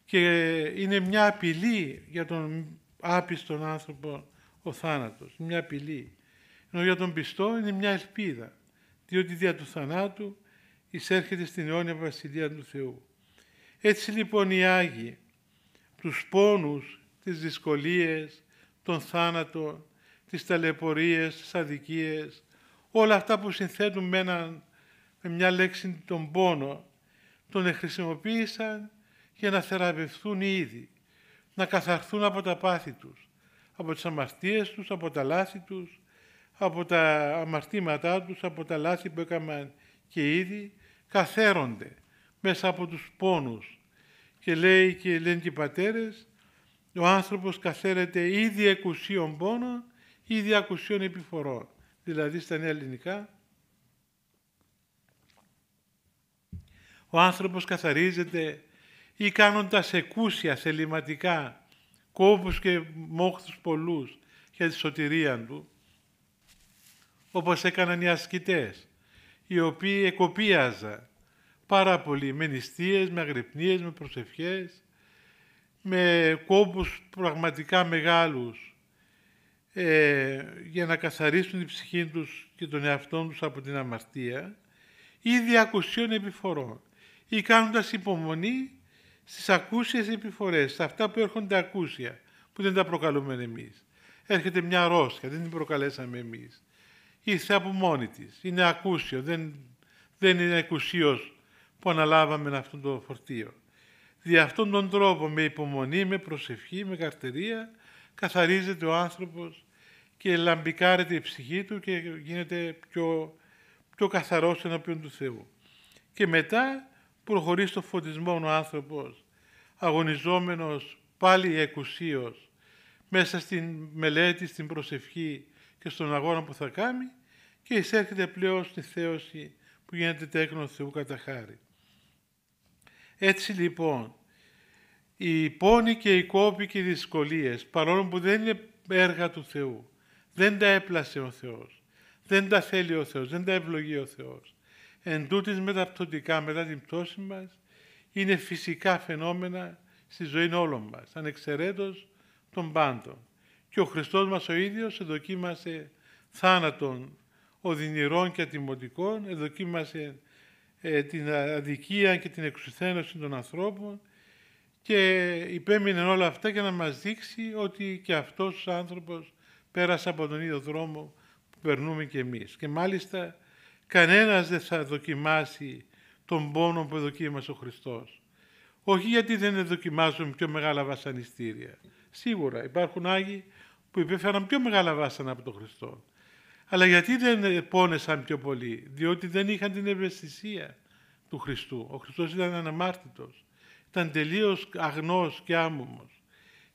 Και είναι μια απειλή για τον άπιστον άνθρωπο ο θάνατος, μια απειλή. Ενώ για τον πιστό είναι μια ελπίδα διότι δια του θανάτου εισέρχεται στην αιώνια βασιλεία του Θεού. Έτσι λοιπόν οι Άγιοι, τους πόνους, τις δυσκολίες, τον θάνατο, τις ταλαιπωρίες, τις αδικίες, όλα αυτά που συνθέτουν με, ένα, με μια λέξη τον πόνο, τον χρησιμοποίησαν για να θεραπευθούν ήδη, να καθαρθούν από τα πάθη τους, από τις αμαρτίες τους, από τα λάθη τους, από τα αμαρτήματά τους, από τα λάθη που έκαναν και ήδη, καθαίρονται μέσα από τους πόνους. Και λέει και λένε και οι πατέρες, ο άνθρωπος καθαίρεται ήδη εκουσίων πόνων, ήδη ακουσίων επιφορών. Δηλαδή στα νέα ελληνικά, ο άνθρωπος καθαρίζεται ή κάνοντας εκούσια θεληματικά κόπους και μόχθους πολλούς για τη σωτηρία του, όπως έκαναν οι ασκητές, οι οποίοι εκοπίαζαν πάρα πολύ με νηστείες, με αγρυπνίες, με προσευχές, με κόμπους πραγματικά μεγάλους ε, για να καθαρίσουν την ψυχή τους και τον εαυτό τους από την αμαρτία ή διακουσίων επιφορών ή κάνοντας υπομονή στις ακούσιες επιφορές, σε αυτά που έρχονται ακούσια, που δεν τα προκαλούμε εμείς. Έρχεται μια αρρώστια, δεν την προκαλέσαμε εμείς ήρθε από μόνη της. Είναι ακούσιο, δεν, δεν είναι ακουσίος που αναλάβαμε αυτό το φορτίο. Δι' αυτόν τον τρόπο, με υπομονή, με προσευχή, με καρτερία, καθαρίζεται ο άνθρωπος και λαμπικάρεται η ψυχή του και γίνεται πιο, πιο καθαρός ενώπιον του Θεού. Και μετά προχωρεί στο φωτισμό ο άνθρωπος, αγωνιζόμενος πάλι εκουσίως, μέσα στην μελέτη, στην προσευχή και στον αγώνα που θα κάνει και εισέρχεται πλέον στη θέωση που γίνεται τέκνο Θεού κατά χάρη. Έτσι λοιπόν, οι πόνοι και οι κόποι και οι δυσκολίες, παρόλο που δεν είναι έργα του Θεού, δεν τα έπλασε ο Θεός, δεν τα θέλει ο Θεός, δεν τα ευλογεί ο Θεός. Εν τούτης μεταπτωτικά μετά την πτώση μας, είναι φυσικά φαινόμενα στη ζωή όλων μας, ανεξαιρέτως των πάντων. Και ο Χριστός μας ο ίδιος εδοκίμασε θάνατον οδυνηρών και ατιμωτικών, εδοκίμασε ε, την αδικία και την εξουθένωση των ανθρώπων και υπέμεινε όλα αυτά για να μας δείξει ότι και αυτός ο άνθρωπος πέρασε από τον ίδιο δρόμο που περνούμε και εμείς. Και μάλιστα κανένας δεν θα δοκιμάσει τον πόνο που δοκίμασε ο Χριστός. Όχι γιατί δεν δοκιμάζουν πιο μεγάλα βασανιστήρια. Σίγουρα υπάρχουν Άγιοι που υπέφεραν πιο μεγάλα βάσανα από τον Χριστό. Αλλά γιατί δεν πόνεσαν πιο πολύ, διότι δεν είχαν την ευαισθησία του Χριστού. Ο Χριστός ήταν αναμάρτητος, ήταν τελείως αγνός και άμμομος.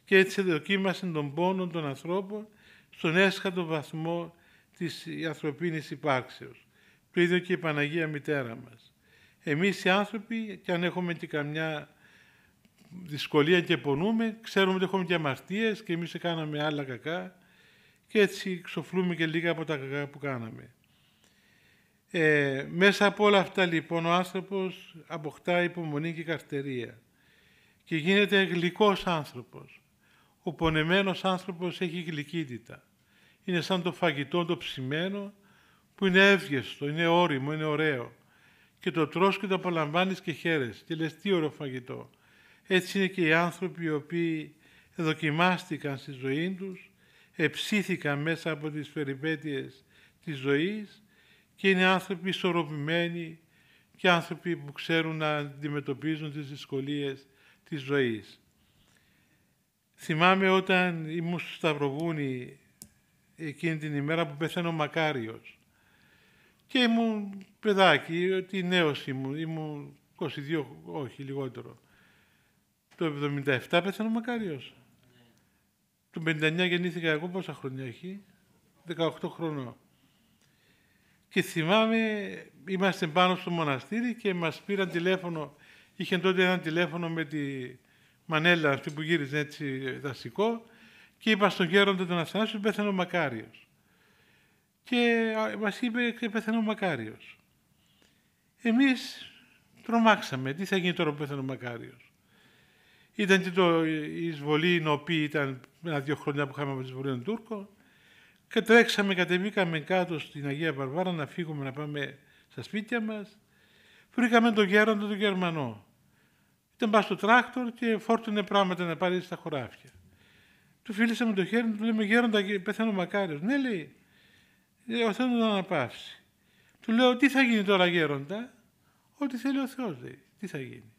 Και έτσι δοκίμασαν τον πόνο των ανθρώπων στον έσχατο βαθμό της ανθρωπίνης υπάρξεως. Το ίδιο και η Παναγία Μητέρα μας. Εμείς οι άνθρωποι, και αν έχουμε και καμιά δυσκολία και πονούμε, ξέρουμε ότι έχουμε και αμαρτίες και εμείς κάναμε άλλα κακά και έτσι ξοφλούμε και λίγα από τα κακά που κάναμε. Ε, μέσα από όλα αυτά λοιπόν ο άνθρωπος αποκτά υπομονή και καρτερία και γίνεται γλυκός άνθρωπος. Ο πονεμένος άνθρωπος έχει γλυκύτητα. Είναι σαν το φαγητό το ψημένο που είναι εύγεστο, είναι όριμο, είναι ωραίο. Και το τρως και το απολαμβάνεις και χαίρεσαι και λες τι ωραίο φαγητό. Έτσι είναι και οι άνθρωποι οι οποίοι δοκιμάστηκαν στη ζωή τους εψήθηκαν μέσα από τις περιπέτειες της ζωής και είναι άνθρωποι ισορροπημένοι και άνθρωποι που ξέρουν να αντιμετωπίζουν τις δυσκολίες της ζωής. Θυμάμαι όταν ήμουν στο Σταυροβούνι εκείνη την ημέρα που πέθανε ο Μακάριος και ήμουν παιδάκι, ότι νέος ήμουν, ήμουν 22, όχι λιγότερο. Το 77 πέθανε ο Μακάριος. Του 59 γεννήθηκα εγώ, πόσα χρόνια έχει, 18 χρόνια Και θυμάμαι, είμαστε πάνω στο μοναστήρι και μας πήραν τηλέφωνο, είχε τότε ένα τηλέφωνο με τη Μανέλα, αυτή που γύριζε έτσι δασικό, και είπα στον γέροντα τον Αθανάσιο, πέθανε ο Μακάριος. Και μας είπε, πέθανε ο Μακάριος. Εμείς τρομάξαμε, τι θα γίνει τώρα που πέθανε ο Μακάριος. Ήταν και το, η εισβολή, η οποία ήταν ένα-δύο χρόνια που είχαμε από τη εισβολή των Τούρκων. Κατρέξαμε, κατεβήκαμε κάτω στην Αγία Βαρβάρα να φύγουμε να πάμε στα σπίτια μας. Βρήκαμε τον γέροντα τον Γερμανό. Ήταν πά στο τράκτορ και φόρτωνε πράγματα να πάρει στα χωράφια. Του φίλησαμε το χέρι, του λέμε Γέροντα, πεθαίνω μακάριος. Ναι, λέει, «Ε, ο Θεός τον αναπαύσει. Του λέω, τι θα γίνει τώρα, Γέροντα. Ό,τι θέλει ο Θεός. Τι θα γίνει.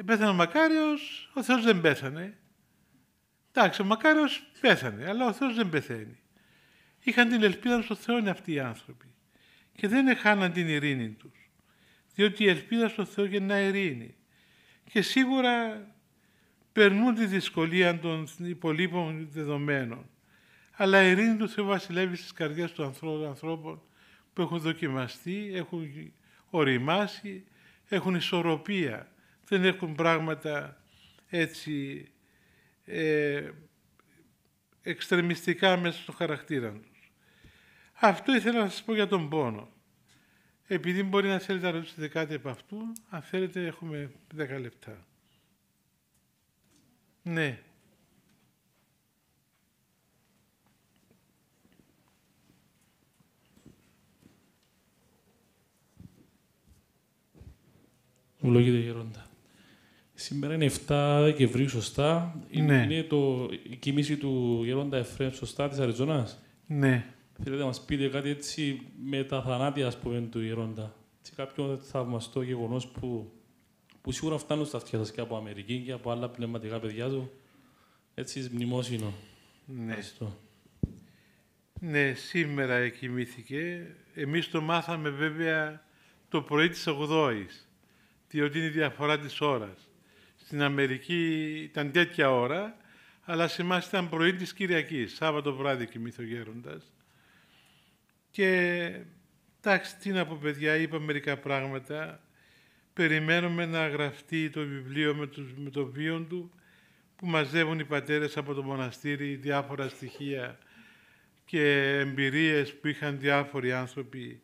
Ε, πέθανε ο Μακάριος, ο Θεός δεν πέθανε. Εντάξει, ο Μακάριος πέθανε, αλλά ο Θεός δεν πεθαίνει. Είχαν την ελπίδα στο Θεό είναι αυτοί οι άνθρωποι. Και δεν χάναν την ειρήνη τους. Διότι η ελπίδα στο Θεό γεννά ειρήνη. Και σίγουρα περνούν τη δυσκολία των υπολείπων δεδομένων. Αλλά η ειρήνη του Θεού βασιλεύει στις καρδιές των ανθρώπων που έχουν δοκιμαστεί, έχουν οριμάσει, έχουν ισορροπία δεν έχουν πράγματα έτσι ε, εξτρεμιστικά μέσα στο χαρακτήρα τους. Αυτό ήθελα να σας πω για τον πόνο. Επειδή μπορεί να θέλετε να ρωτήσετε κάτι από αυτού, αν θέλετε έχουμε 10 λεπτά. Ναι. Ευλογείται γερόντα. Σήμερα είναι 7 Δεκεμβρίου, σωστά. Ναι. Είναι το, η κοιμήση του Γερόντα Εφραίμ, σωστά, της Αριζόνας. Ναι. Θέλετε να μας πείτε κάτι έτσι με τα θανάτια ας πούμε, του Γερόντα. Έτσι, κάποιο θαυμαστό γεγονός που, που σίγουρα φτάνουν στα αυτιά σας και από Αμερική και από άλλα πνευματικά παιδιά του. Έτσι, μνημόσυνο. Ναι. Αυτό. Ναι, σήμερα κοιμήθηκε. Εμείς το μάθαμε βέβαια το πρωί της 8ης, διότι είναι η διαφορά της ώρας στην Αμερική ήταν τέτοια ώρα, αλλά σε εμάς ήταν πρωί της Κυριακής, Σάββατο βράδυ κοιμήθω γέροντας. Και εντάξει, τι να πω παιδιά, είπα μερικά πράγματα. Περιμένουμε να γραφτεί το βιβλίο με, τους, με το βίο του, που μαζεύουν οι πατέρες από το μοναστήρι διάφορα στοιχεία και εμπειρίες που είχαν διάφοροι άνθρωποι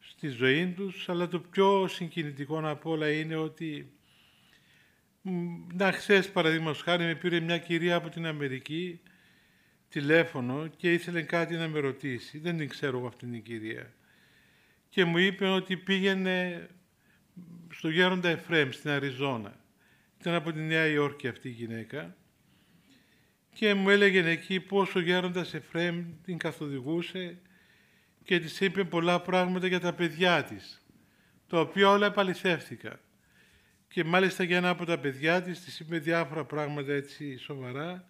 στη ζωή τους, αλλά το πιο συγκινητικό απ' όλα είναι ότι να, ξέρεις, παραδείγματος χάρη με πήρε μια κυρία από την Αμερική τηλέφωνο και ήθελε κάτι να με ρωτήσει. Δεν την ξέρω εγώ αυτήν την κυρία. Και μου είπε ότι πήγαινε στο Γέροντα Εφρέμ στην Αριζόνα. Ήταν από τη Νέα Υόρκη αυτή η γυναίκα. Και μου έλεγε εκεί πώς ο Γέροντας Εφρέμ την καθοδηγούσε και της είπε πολλά πράγματα για τα παιδιά της, τα οποία όλα επαληθεύτηκαν και μάλιστα για ένα από τα παιδιά της της είπε διάφορα πράγματα έτσι σοβαρά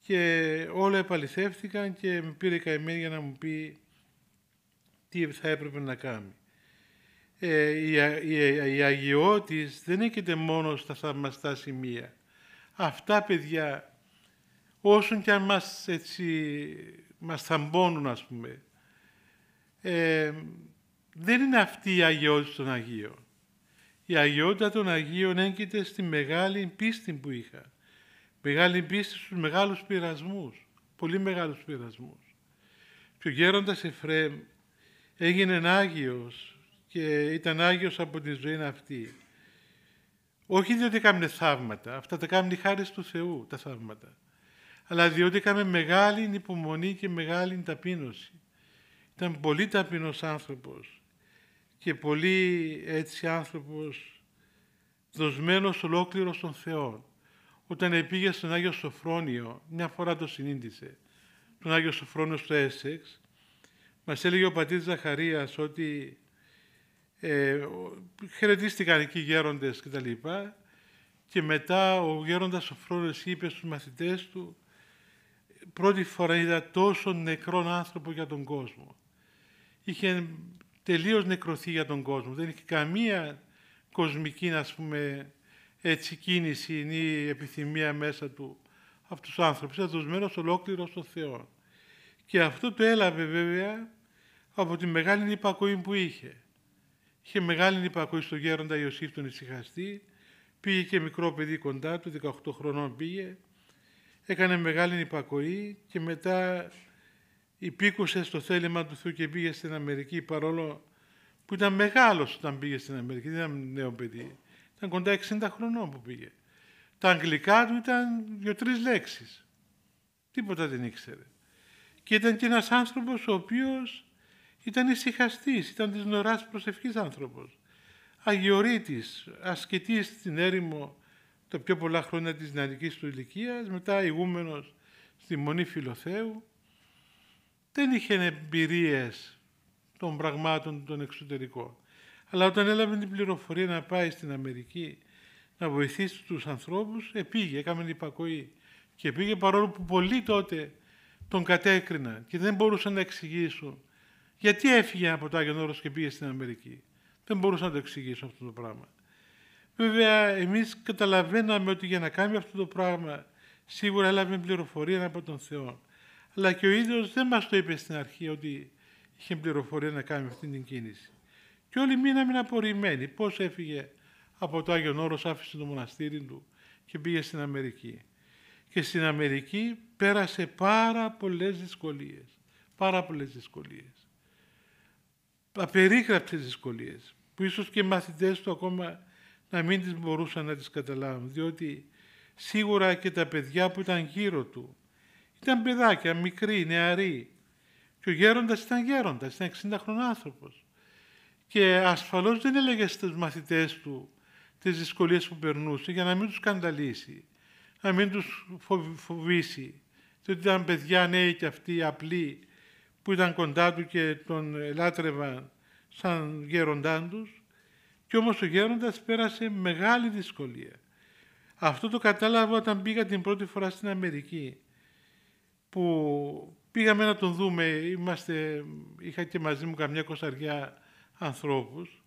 και όλα επαληθεύτηκαν και με πήρε καημένη για να μου πει τι θα έπρεπε να κάνει. Ε, η, η, η αγιώτης δεν έχετε μόνο στα θαυμαστά σημεία. Αυτά παιδιά, όσον και αν μας, έτσι, μας θαμπώνουν ας πούμε, ε, δεν είναι αυτή η αγιώτη των Αγίων η αγιότητα των Αγίων έγκυται στη μεγάλη πίστη που είχα. Μεγάλη πίστη στους μεγάλους πειρασμούς, πολύ μεγάλους πειρασμούς. Και ο γέροντας Εφραίμ έγινε Άγιος και ήταν Άγιος από τη ζωή αυτή. Όχι διότι έκαμε θαύματα, αυτά τα κάνει χάρη του Θεού τα θαύματα, αλλά διότι έκανε μεγάλη υπομονή και μεγάλη ταπείνωση. Ήταν πολύ ταπεινός άνθρωπος και πολύ έτσι άνθρωπος δοσμένος ολόκληρος των Θεών. Όταν πήγε στον Άγιο Σοφρόνιο, μια φορά το συνήντησε, τον Άγιο Σοφρόνιο στο Έσεξ, μας έλεγε ο πατήρ Ζαχαρίας ότι ε, χαιρετίστηκαν εκεί γέροντες κτλ. Και, και μετά ο γέροντας Σοφρόνιος είπε στους μαθητές του πρώτη φορά είδα τόσο νεκρόν άνθρωπο για τον κόσμο. Είχε τελείως νεκρωθεί για τον κόσμο. Δεν έχει καμία κοσμική, να πούμε, έτσι κίνηση ή επιθυμία μέσα του αυτούς τους άνθρωπους, είναι δοσμένος ολόκληρος στον Θεός. Και αυτό το έλαβε βέβαια από τη μεγάλη υπακοή που είχε. Είχε μεγάλη υπακοή στον γέροντα Ιωσήφ τον Ισυχαστή. πήγε και μικρό παιδί κοντά του, 18 χρονών πήγε, έκανε μεγάλη υπακοή και μετά υπήκουσε στο θέλημα του Θεού και πήγε στην Αμερική παρόλο που ήταν μεγάλος όταν πήγε στην Αμερική, δεν ήταν νέο παιδί. Ήταν κοντά 60 χρονών που πήγε. Τα αγγλικά του ήταν τρει λέξεις. Τίποτα δεν ήξερε. Και ήταν και ένας άνθρωπος ο οποίος ήταν ησυχαστής, ήταν της νοράς προσευχής άνθρωπος. Αγιορείτης, ασκητής στην έρημο τα πιο πολλά χρόνια της νεανικής του ηλικίας, μετά ηγούμενος στη Μονή Φιλοθέου δεν είχε εμπειρίες των πραγμάτων των εξωτερικών. Αλλά όταν έλαβε την πληροφορία να πάει στην Αμερική να βοηθήσει τους ανθρώπους, επήγε, έκαμε υπακοή. Και πήγε παρόλο που πολλοί τότε τον κατέκριναν και δεν μπορούσαν να εξηγήσουν γιατί έφυγε από το Άγιον Όρος και πήγε στην Αμερική. Δεν μπορούσαν να το εξηγήσουν αυτό το πράγμα. Βέβαια, εμείς καταλαβαίναμε ότι για να κάνει αυτό το πράγμα σίγουρα έλαβε πληροφορία από τον Θεό αλλά και ο ίδιος δεν μας το είπε στην αρχή ότι είχε πληροφορία να κάνει αυτή την κίνηση. Και όλοι μείναμε απορριμμένοι πώς έφυγε από το Άγιο Όρος, άφησε το μοναστήρι του και πήγε στην Αμερική. Και στην Αμερική πέρασε πάρα πολλές δυσκολίες. Πάρα πολλές δυσκολίες. Απερίγραψες δυσκολίες που ίσως και οι μαθητές του ακόμα να μην τις μπορούσαν να τις καταλάβουν, διότι σίγουρα και τα παιδιά που ήταν γύρω του ήταν παιδάκια, μικροί, νεαροί. Και ο γέροντας ήταν γέροντας, ήταν 60 χρονών άνθρωπος. Και ασφαλώς δεν έλεγε στους μαθητές του τις δυσκολίες που περνούσε για να μην τους σκανδαλίσει, να μην τους φοβήσει. Διότι ήταν παιδιά νέοι και αυτοί απλοί που ήταν κοντά του και τον ελάτρευαν σαν γέροντάν τους. Κι όμως ο γέροντας πέρασε μεγάλη δυσκολία. Αυτό το κατάλαβα όταν πήγα την πρώτη φορά στην Αμερική που πήγαμε να τον δούμε, Είμαστε, είχα και μαζί μου καμιά κοσαριά ανθρώπους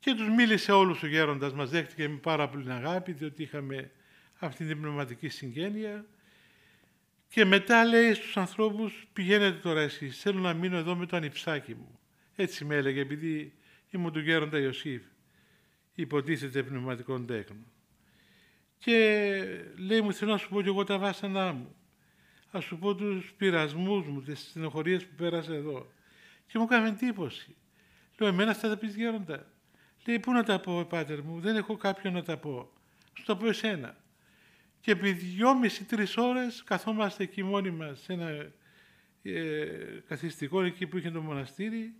και τους μίλησε όλους ο γέροντας, μας δέχτηκε με πάρα πολύ αγάπη, διότι είχαμε αυτή την πνευματική συγγένεια. Και μετά λέει στους ανθρώπους, πηγαίνετε τώρα εσείς, θέλω να μείνω εδώ με το ανιψάκι μου. Έτσι με έλεγε, επειδή ήμουν του γέροντα Ιωσήφ, υποτίθεται πνευματικών τέχνων. Και λέει μου, θέλω να σου πω και εγώ τα βάσανά μου ας σου πω, τους πειρασμούς μου, τις στενοχωρίες που πέρασε εδώ. Και μου έκανε εντύπωση. Λέω, εμένα θα τα πεις γέροντα. Λέει, πού να τα πω, πάτερ μου, δεν έχω κάποιον να τα πω. Σου τα πω εσένα. Και επί δυόμιση-τρεις ώρες καθόμαστε εκεί μόνοι μας σε ένα ε, καθιστικό εκεί που είχε το μοναστήρι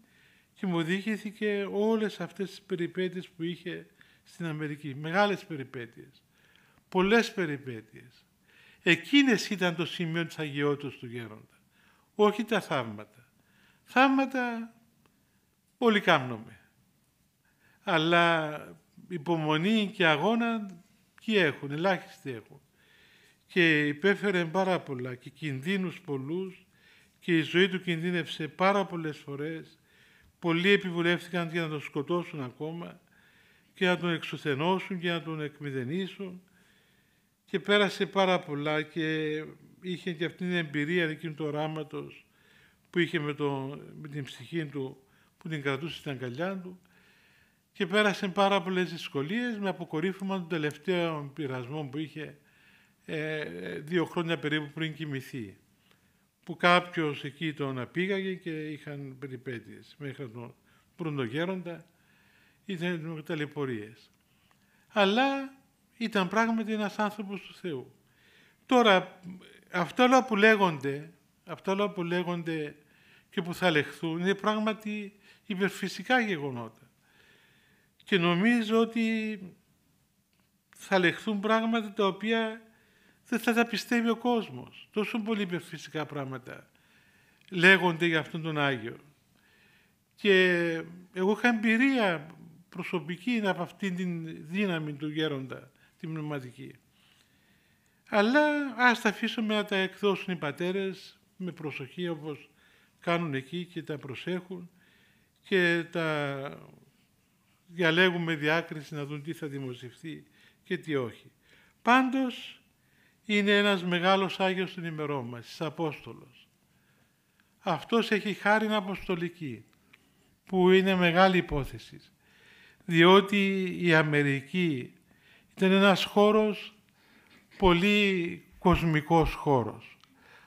και μου διηγήθηκε όλες αυτές τις περιπέτειες που είχε στην Αμερική. Μεγάλες περιπέτειες. Πολλές περιπέτειες. Εκείνες ήταν το σημείο της αγιότητας του γέροντα, όχι τα θαύματα. Θαύματα όλοι κάνουμε. Αλλά υπομονή και αγώνα και έχουν, ελάχιστοι έχουν. Και υπέφερε πάρα πολλά και κινδύνους πολλούς και η ζωή του κινδύνευσε πάρα πολλές φορές. Πολλοί επιβουλεύτηκαν για να τον σκοτώσουν ακόμα και να τον εξουθενώσουν και να τον εκμηδενήσουν και πέρασε πάρα πολλά και είχε και αυτήν την εμπειρία εκείνου του οράματος που είχε με, το, με την ψυχή του που την κρατούσε στην αγκαλιά του και πέρασε πάρα πολλές δυσκολίες με αποκορύφωμα των τελευταίων πειρασμών που είχε ε, δύο χρόνια περίπου πριν κοιμηθεί που κάποιος εκεί τον απήγαγε και είχαν περιπέτειες μέχρι τον πρώτο γέροντα ήταν ταλαιπωρίες. Αλλά ήταν πράγματι ένας άνθρωπος του Θεού. Τώρα, αυτά όλα που λέγονται, αυτό όλα που λέγονται και που θα λεχθούν είναι πράγματι υπερφυσικά γεγονότα. Και νομίζω ότι θα λεχθούν πράγματα τα οποία δεν θα τα πιστεύει ο κόσμος. Τόσο πολύ υπερφυσικά πράγματα λέγονται για αυτόν τον Άγιο. Και εγώ είχα εμπειρία προσωπική από αυτήν την δύναμη του γέροντα την πνευματική. Αλλά ας τα αφήσουμε να τα εκδώσουν οι πατέρες με προσοχή όπως κάνουν εκεί και τα προσέχουν και τα διαλέγουν με διάκριση να δουν τι θα δημοσιευτεί και τι όχι. Πάντως είναι ένας μεγάλος Άγιος των ημερών μας, Απόστολος. Αυτός έχει χάρη αποστολική, που είναι μεγάλη υπόθεση, διότι η Αμερική ήταν ένας χώρος, πολύ κοσμικός χώρος.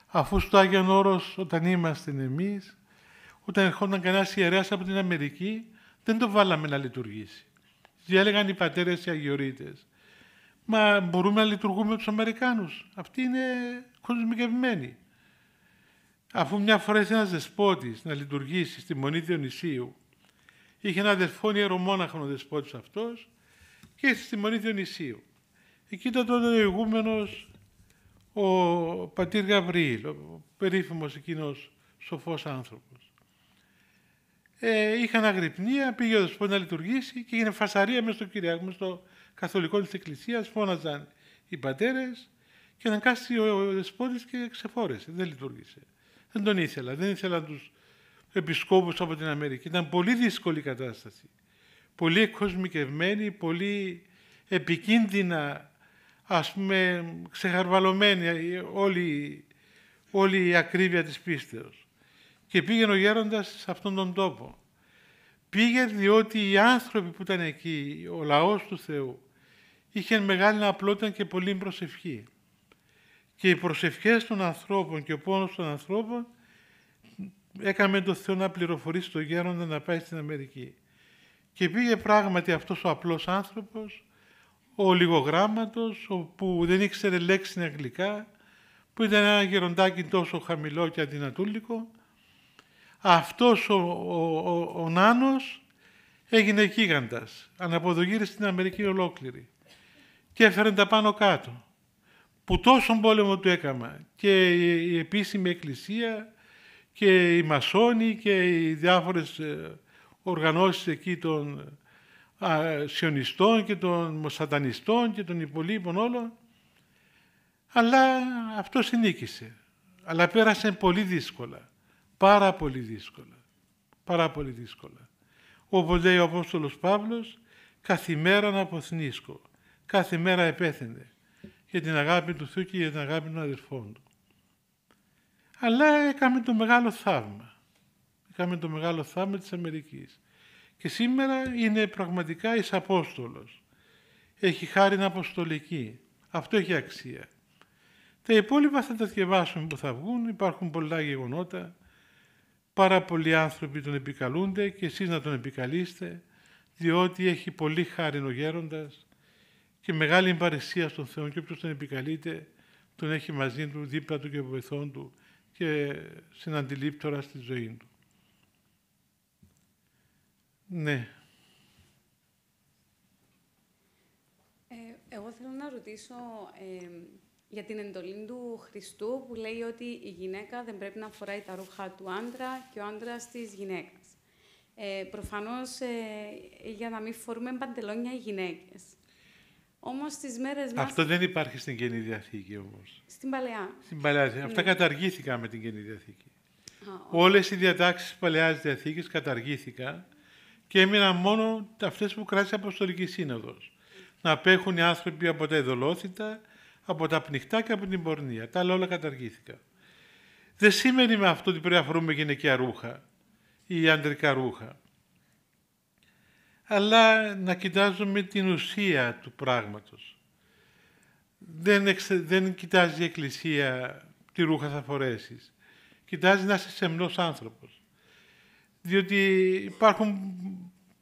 Αφού στο Άγιον Όρος, όταν είμαστε εμείς, όταν ερχόταν κανένας ιερέας από την Αμερική, δεν το βάλαμε να λειτουργήσει. Διάλεγαν οι πατέρες οι Αγιορείτες. Μα μπορούμε να λειτουργούμε με τους Αμερικάνους. Αυτοί είναι κοσμικευμένοι. Αφού μια φορά είχε ένας δεσπότης να λειτουργήσει στη μονή Διονυσίου, είχε ένα αδερφόν μόναχο, ο δεσπότης αυτός, και στη Μονή Διονυσίου. Εκεί ήταν τότε ο ηγούμενος ο πατήρ Γαβρίλ, ο περίφημος εκείνος σοφός άνθρωπος. Ε, είχαν αγρυπνία, πήγε ο να λειτουργήσει και έγινε φασαρία μέσα στο Κυριακό, μέσα στο καθολικό της Εκκλησίας, φώναζαν οι πατέρες και να κάσει ο δεσπότης και ξεφόρεσε, δεν λειτουργήσε. Δεν τον ήθελα, δεν ήθελα τους επισκόπους από την Αμερική. Ήταν πολύ δύσκολη η κατάσταση πολύ εκκοσμικευμένη, πολύ επικίνδυνα, ας πούμε ξεχαρβαλωμένη όλη, όλη η ακρίβεια της πίστεως. Και πήγαινε ο γέροντας σε αυτόν τον τόπο. Πήγε διότι οι άνθρωποι που ήταν εκεί, ο λαός του Θεού, είχε μεγάλη απλότητα και πολύ προσευχή. Και οι προσευχές των ανθρώπων και ο πόνος των ανθρώπων έκαμε τον Θεό να πληροφορήσει τον γέροντα να πάει στην Αμερική. Και πήγε πράγματι αυτός ο απλός άνθρωπος, ο λιγογράμματος, ο που δεν ήξερε λέξη αγγλικά, που ήταν ένα γεροντάκι τόσο χαμηλό και αντινατούλικο, αυτός ο, ο, Νάνος έγινε γίγαντας, αναποδογύρισε στην Αμερική ολόκληρη και έφερε τα πάνω κάτω. Που τόσον πόλεμο του έκαμα και η επίσημη εκκλησία και οι μασόνοι και οι διάφορες ε, οργανώσεις εκεί των σιωνιστών και των σατανιστών και των υπολείπων όλων. Αλλά αυτό συνήκησε. Αλλά πέρασε πολύ δύσκολα. Πάρα πολύ δύσκολα. Πάρα πολύ δύσκολα. Όπως λέει ο Απόστολος Παύλος, καθημέρα να αποθνίσκω. Κάθε μέρα επέθενε για την αγάπη του Θεού και για την αγάπη των αδερφών του. Αλλά έκαμε το μεγάλο θαύμα. Είχαμε το μεγάλο θάμα της Αμερικής. Και σήμερα είναι πραγματικά εις Απόστολος. Έχει χάρη αποστολική. Αυτό έχει αξία. Τα υπόλοιπα θα τα διαβάσουμε που θα βγουν. Υπάρχουν πολλά γεγονότα. Πάρα πολλοί άνθρωποι τον επικαλούνται και εσείς να τον επικαλείστε διότι έχει πολύ χάρη ο γέροντας και μεγάλη εμπαρεσία στον Θεό και όποιος τον επικαλείται τον έχει μαζί του, δίπλα του και βοηθών του και συναντιλήπτωρα στη ζωή του. Ναι. Ε, εγώ θέλω να ρωτήσω για την εντολή του Χριστού που λέει ότι η γυναίκα δεν πρέπει να φοράει τα ρούχα του άντρα και ο άντρας της γυναίκας. Ε, προφανώς ε, για να μην φορούμε παντελόνια οι γυναίκες. Όμως στις μέρες μας... Αυτό δεν υπάρχει στην Καινή Διαθήκη όμως. Στην Παλαιά. Στην Παλαιά. Ναι. Αυτά καταργήθηκαν με την Καινή Διαθήκη. Όλες οι διατάξεις της παλαιάς διαθήκης καταργήθηκαν και έμειναν μόνο αυτές που κράτησε η Αποστολική Σύνοδος. Να απέχουν οι άνθρωποι από τα ειδωλόθητα, από τα πνιχτά και από την πορνεία. Τα άλλα όλα καταργήθηκαν. Δεν σημαίνει με αυτό ότι πρέπει να φορούμε γυναικεία ρούχα ή αντρικά ρούχα. Αλλά να κοιτάζουμε την ουσία του πράγματος. Δεν, δεν κοιτάζει η Εκκλησία τι ρούχα θα φορέσεις. Κοιτάζει να είσαι σεμνός άνθρωπος διότι υπάρχουν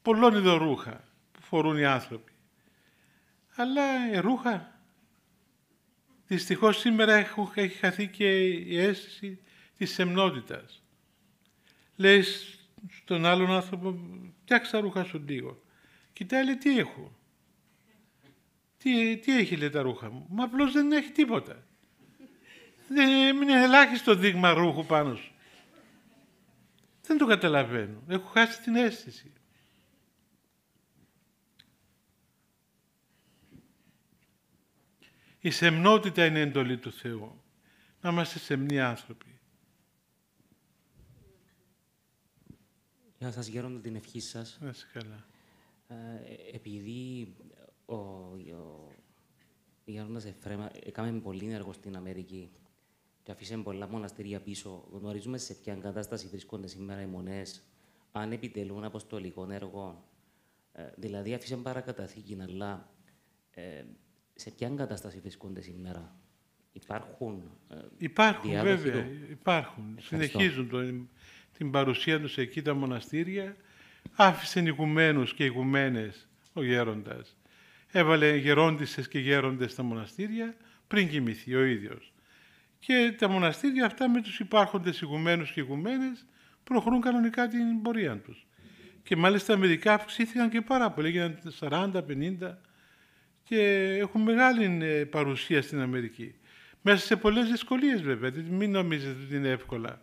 πολλών ειδών ρούχα που φορούν οι άνθρωποι. Αλλά η ρούχα. Δυστυχώς σήμερα έχει χαθεί και η αίσθηση της σεμνότητας. Λες στον άλλον άνθρωπο, φτιάξε τα ρούχα σου λίγο. Κοιτάει, τι έχω. Τι, τι έχει, λέει, τα ρούχα μου. Μα απλώς δεν έχει τίποτα. Δεν, είναι ελάχιστο δείγμα ρούχου πάνω σου. Δεν το καταλαβαίνω. Έχω χάσει την αίσθηση. Η σεμνότητα είναι εντολή του Θεού. Να είμαστε σεμνοί άνθρωποι. Γεια σας, Γέροντα, την ευχή σας. Να καλά. Ε, επειδή ο, ο, ο Γέροντας Εφραίμα έκαμε πολύ έργο στην Αμερική και άφησαν πολλά μοναστήρια πίσω. Γνωρίζουμε σε ποια κατάσταση βρίσκονται σήμερα οι μονές, αν επιτελούν αποστολικό έργο. Ε, δηλαδή, αφήσαν παρακαταθήκη, αλλά ε, σε ποια κατάσταση βρίσκονται σήμερα. Υπάρχουν. Ε, υπάρχουν, διάδοχοι. βέβαια. Υπάρχουν. Συνεχίζουν το, την παρουσία τους εκεί τα μοναστήρια. Άφησε οικουμένους και οικουμένες ο γέροντας. Έβαλε γερόντισες και γέροντες στα μοναστήρια πριν κοιμηθεί ο ίδιος και τα μοναστήρια αυτά με τους υπάρχοντες ηγουμένους και ηγουμένες προχωρούν κανονικά την πορεία τους. Και μάλιστα μερικά αυξήθηκαν και πάρα πολύ, έγιναν 40, 50 και έχουν μεγάλη ε, παρουσία στην Αμερική. Μέσα σε πολλές δυσκολίες βέβαια, μην νομίζετε ότι είναι εύκολα.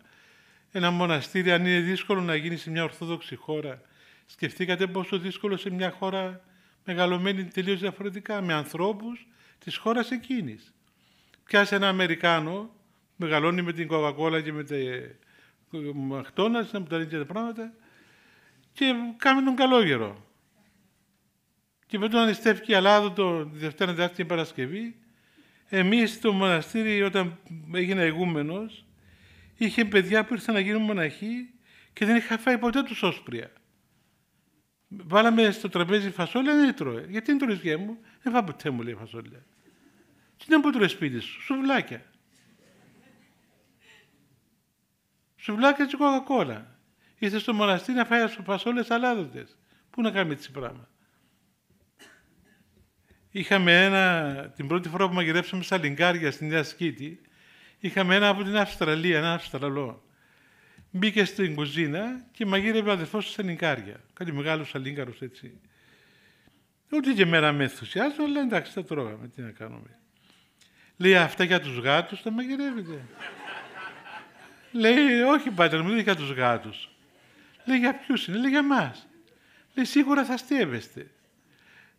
Ένα μοναστήρι, αν είναι δύσκολο να γίνει σε μια ορθόδοξη χώρα, σκεφτήκατε πόσο δύσκολο σε μια χώρα μεγαλωμένη τελείως διαφορετικά, με ανθρώπους της χώρας εκείνης πιάσει ένα Αμερικάνο, μεγαλώνει με την Coca-Cola και με τα Μακτόνα, να μου τα λέει και τα πράγματα, και κάνει τον καλό καιρό. Και με τον Ανιστεύκη η Ελλάδα το Δευτέρα την Παρασκευή, εμείς στο μοναστήρι όταν έγινε ηγούμενος, είχε παιδιά που ήρθαν να γίνουν μοναχοί και δεν είχα φάει ποτέ τους όσπρια. Βάλαμε στο τραπέζι φασόλια, δεν τρώε. Γιατί δεν τρώει μου, δεν φάω ποτέ μου λέει φασόλια. Τι να πω του σπίτι σου, σουβλάκια. Σουβλάκια και κοκακόλα. Είστε στο μοναστήρι να φάει φασόλε αλάδοτε. Πού να κάνουμε έτσι πράγμα. Είχαμε ένα, την πρώτη φορά που μαγειρέψαμε στα λιγκάρια στην Νέα Σκήτη, είχαμε ένα από την Αυστραλία, ένα Αυστραλό. Μπήκε στην κουζίνα και μαγείρευε ο αδερφός του στα λιγκάρια. Κάτι μεγάλος σαλίγκαρο έτσι. Ούτε και μέρα με ενθουσιάζει, αλλά εντάξει, τα τρώγαμε. Τι να κάνουμε. Λέει αυτά για τους γάτους τα μαγειρεύετε. Λέει, όχι πατέρα μου, είναι για τους γάτους. Λέει για ποιους είναι, λέει για μας. Λέει, σίγουρα θα αστείευεστε.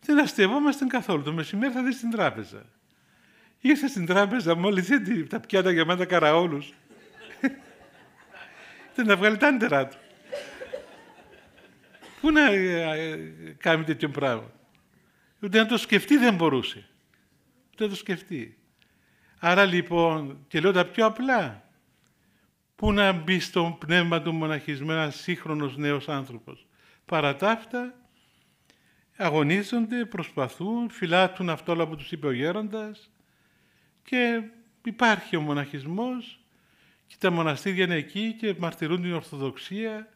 Δεν αστείευόμαστε καθόλου. Το μεσημέρι θα δεις στην τράπεζα. Ήρθε στην τράπεζα μόλις είδε τα πιάτα γεμάτα καραόλους. Ήταν να βγάλει τα άντερα του. Πού να ε, ε, κάνει τέτοιο πράγμα. Ούτε να το σκεφτεί δεν μπορούσε. Ούτε να το σκεφτεί. Άρα λοιπόν, και λέω τα πιο απλά, πού να μπει στο πνεύμα του μοναχισμού ένας σύγχρονος νέος άνθρωπος. Παρά τα αυτά, αγωνίζονται, προσπαθούν, φυλάττουν αυτό όλα που τους είπε ο γέροντας και υπάρχει ο μοναχισμός και τα μοναστήρια είναι εκεί και μαρτυρούν την Ορθοδοξία.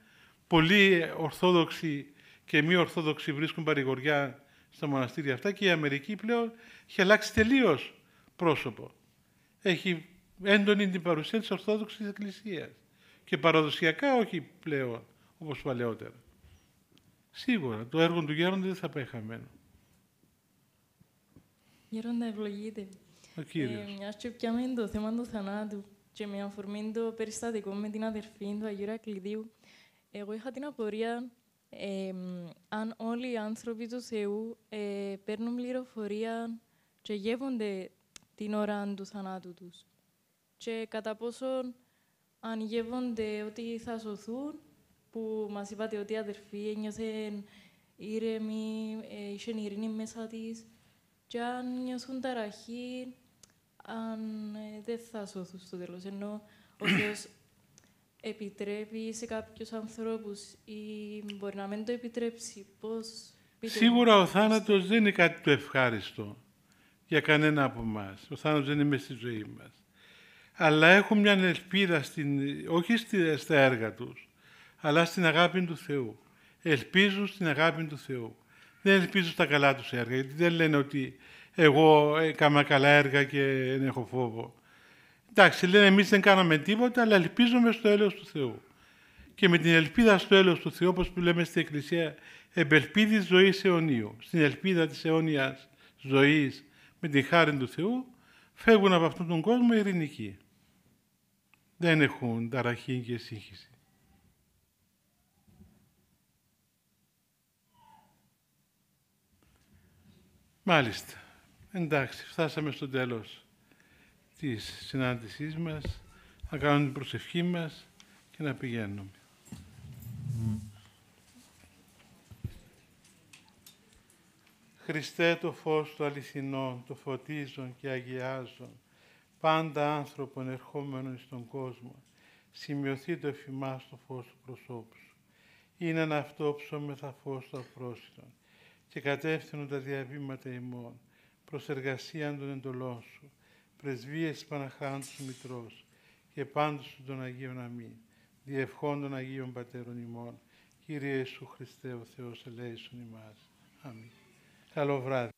Πολλοί Ορθόδοξοι και μη Ορθόδοξοι βρίσκουν παρηγοριά στα μοναστήρια αυτά και η Αμερική πλέον έχει αλλάξει τελείως πρόσωπο έχει έντονη την παρουσία της Ορθόδοξης Εκκλησίας και παραδοσιακά όχι πλέον όπως παλαιότερα. Σίγουρα το έργο του Γέροντα δεν θα πάει χαμένο. Γέροντα ευλογείτε. Ο Κύριος. Ε, μιας και με το θέμα του θανάτου και με αφορμή το περιστατικό με την αδερφή του Αγίου Ακλειδίου, εγώ είχα την απορία ε, αν όλοι οι άνθρωποι του Θεού ε, παίρνουν πληροφορία και γεύονται την ώρα του θανάτου τους. Και κατά πόσον αν ότι θα σωθούν, που μας είπατε ότι η αδερφή ένιωθε ήρεμη, ε, είχε ειρήνη μέσα της, και αν νιώθουν ταραχή, αν ε, δεν θα σωθούν στο τέλος. Ενώ ο Θεός επιτρέπει σε κάποιους ανθρώπους ή μπορεί να μην το επιτρέψει. Πώς Σίγουρα ο θάνατος δεν είναι κάτι το ευχάριστο για κανένα από εμά. Ο θάνατος δεν είναι στη ζωή μας. Αλλά έχουν μια ελπίδα, στην, όχι στα έργα τους, αλλά στην αγάπη του Θεού. Ελπίζουν στην αγάπη του Θεού. Δεν ελπίζουν στα καλά τους έργα, γιατί δεν λένε ότι εγώ έκανα καλά έργα και δεν έχω φόβο. Εντάξει, λένε εμείς δεν κάναμε τίποτα, αλλά ελπίζουμε στο έλεος του Θεού. Και με την ελπίδα στο έλεος του Θεού, όπως που λέμε στην Εκκλησία, εμπελπίδης ζωής αιωνίου, στην ελπίδα της αιώνιας ζωής, με τη χάρη του Θεού, φεύγουν από αυτόν τον κόσμο ειρηνικοί. Δεν έχουν ταραχή και σύγχυση. Μάλιστα. Εντάξει, φτάσαμε στο τέλος της συνάντησής μας. Θα κάνουμε την προσευχή μας και να πηγαίνουμε. Χριστέ το φως του αληθινών, το φωτίζον και αγιάζον, πάντα άνθρωπον ερχόμενον στον κόσμο, σημειωθεί το εφημάς το φως του προσώπου σου. Είναι αυτό ψώμεθα φως του απρόσιτον και κατεύθυνον τα διαβήματα ημών, προς εργασίαν των εντολών σου, πρεσβείες της Παναχάντους Μητρός και πάντως σου των Αγίων Αμήν, διευχών των Αγίων Πατέρων ημών, Κύριε Ιησού Χριστέ ο Θεός ελέησον ημάς. Αμήν. Está louvado.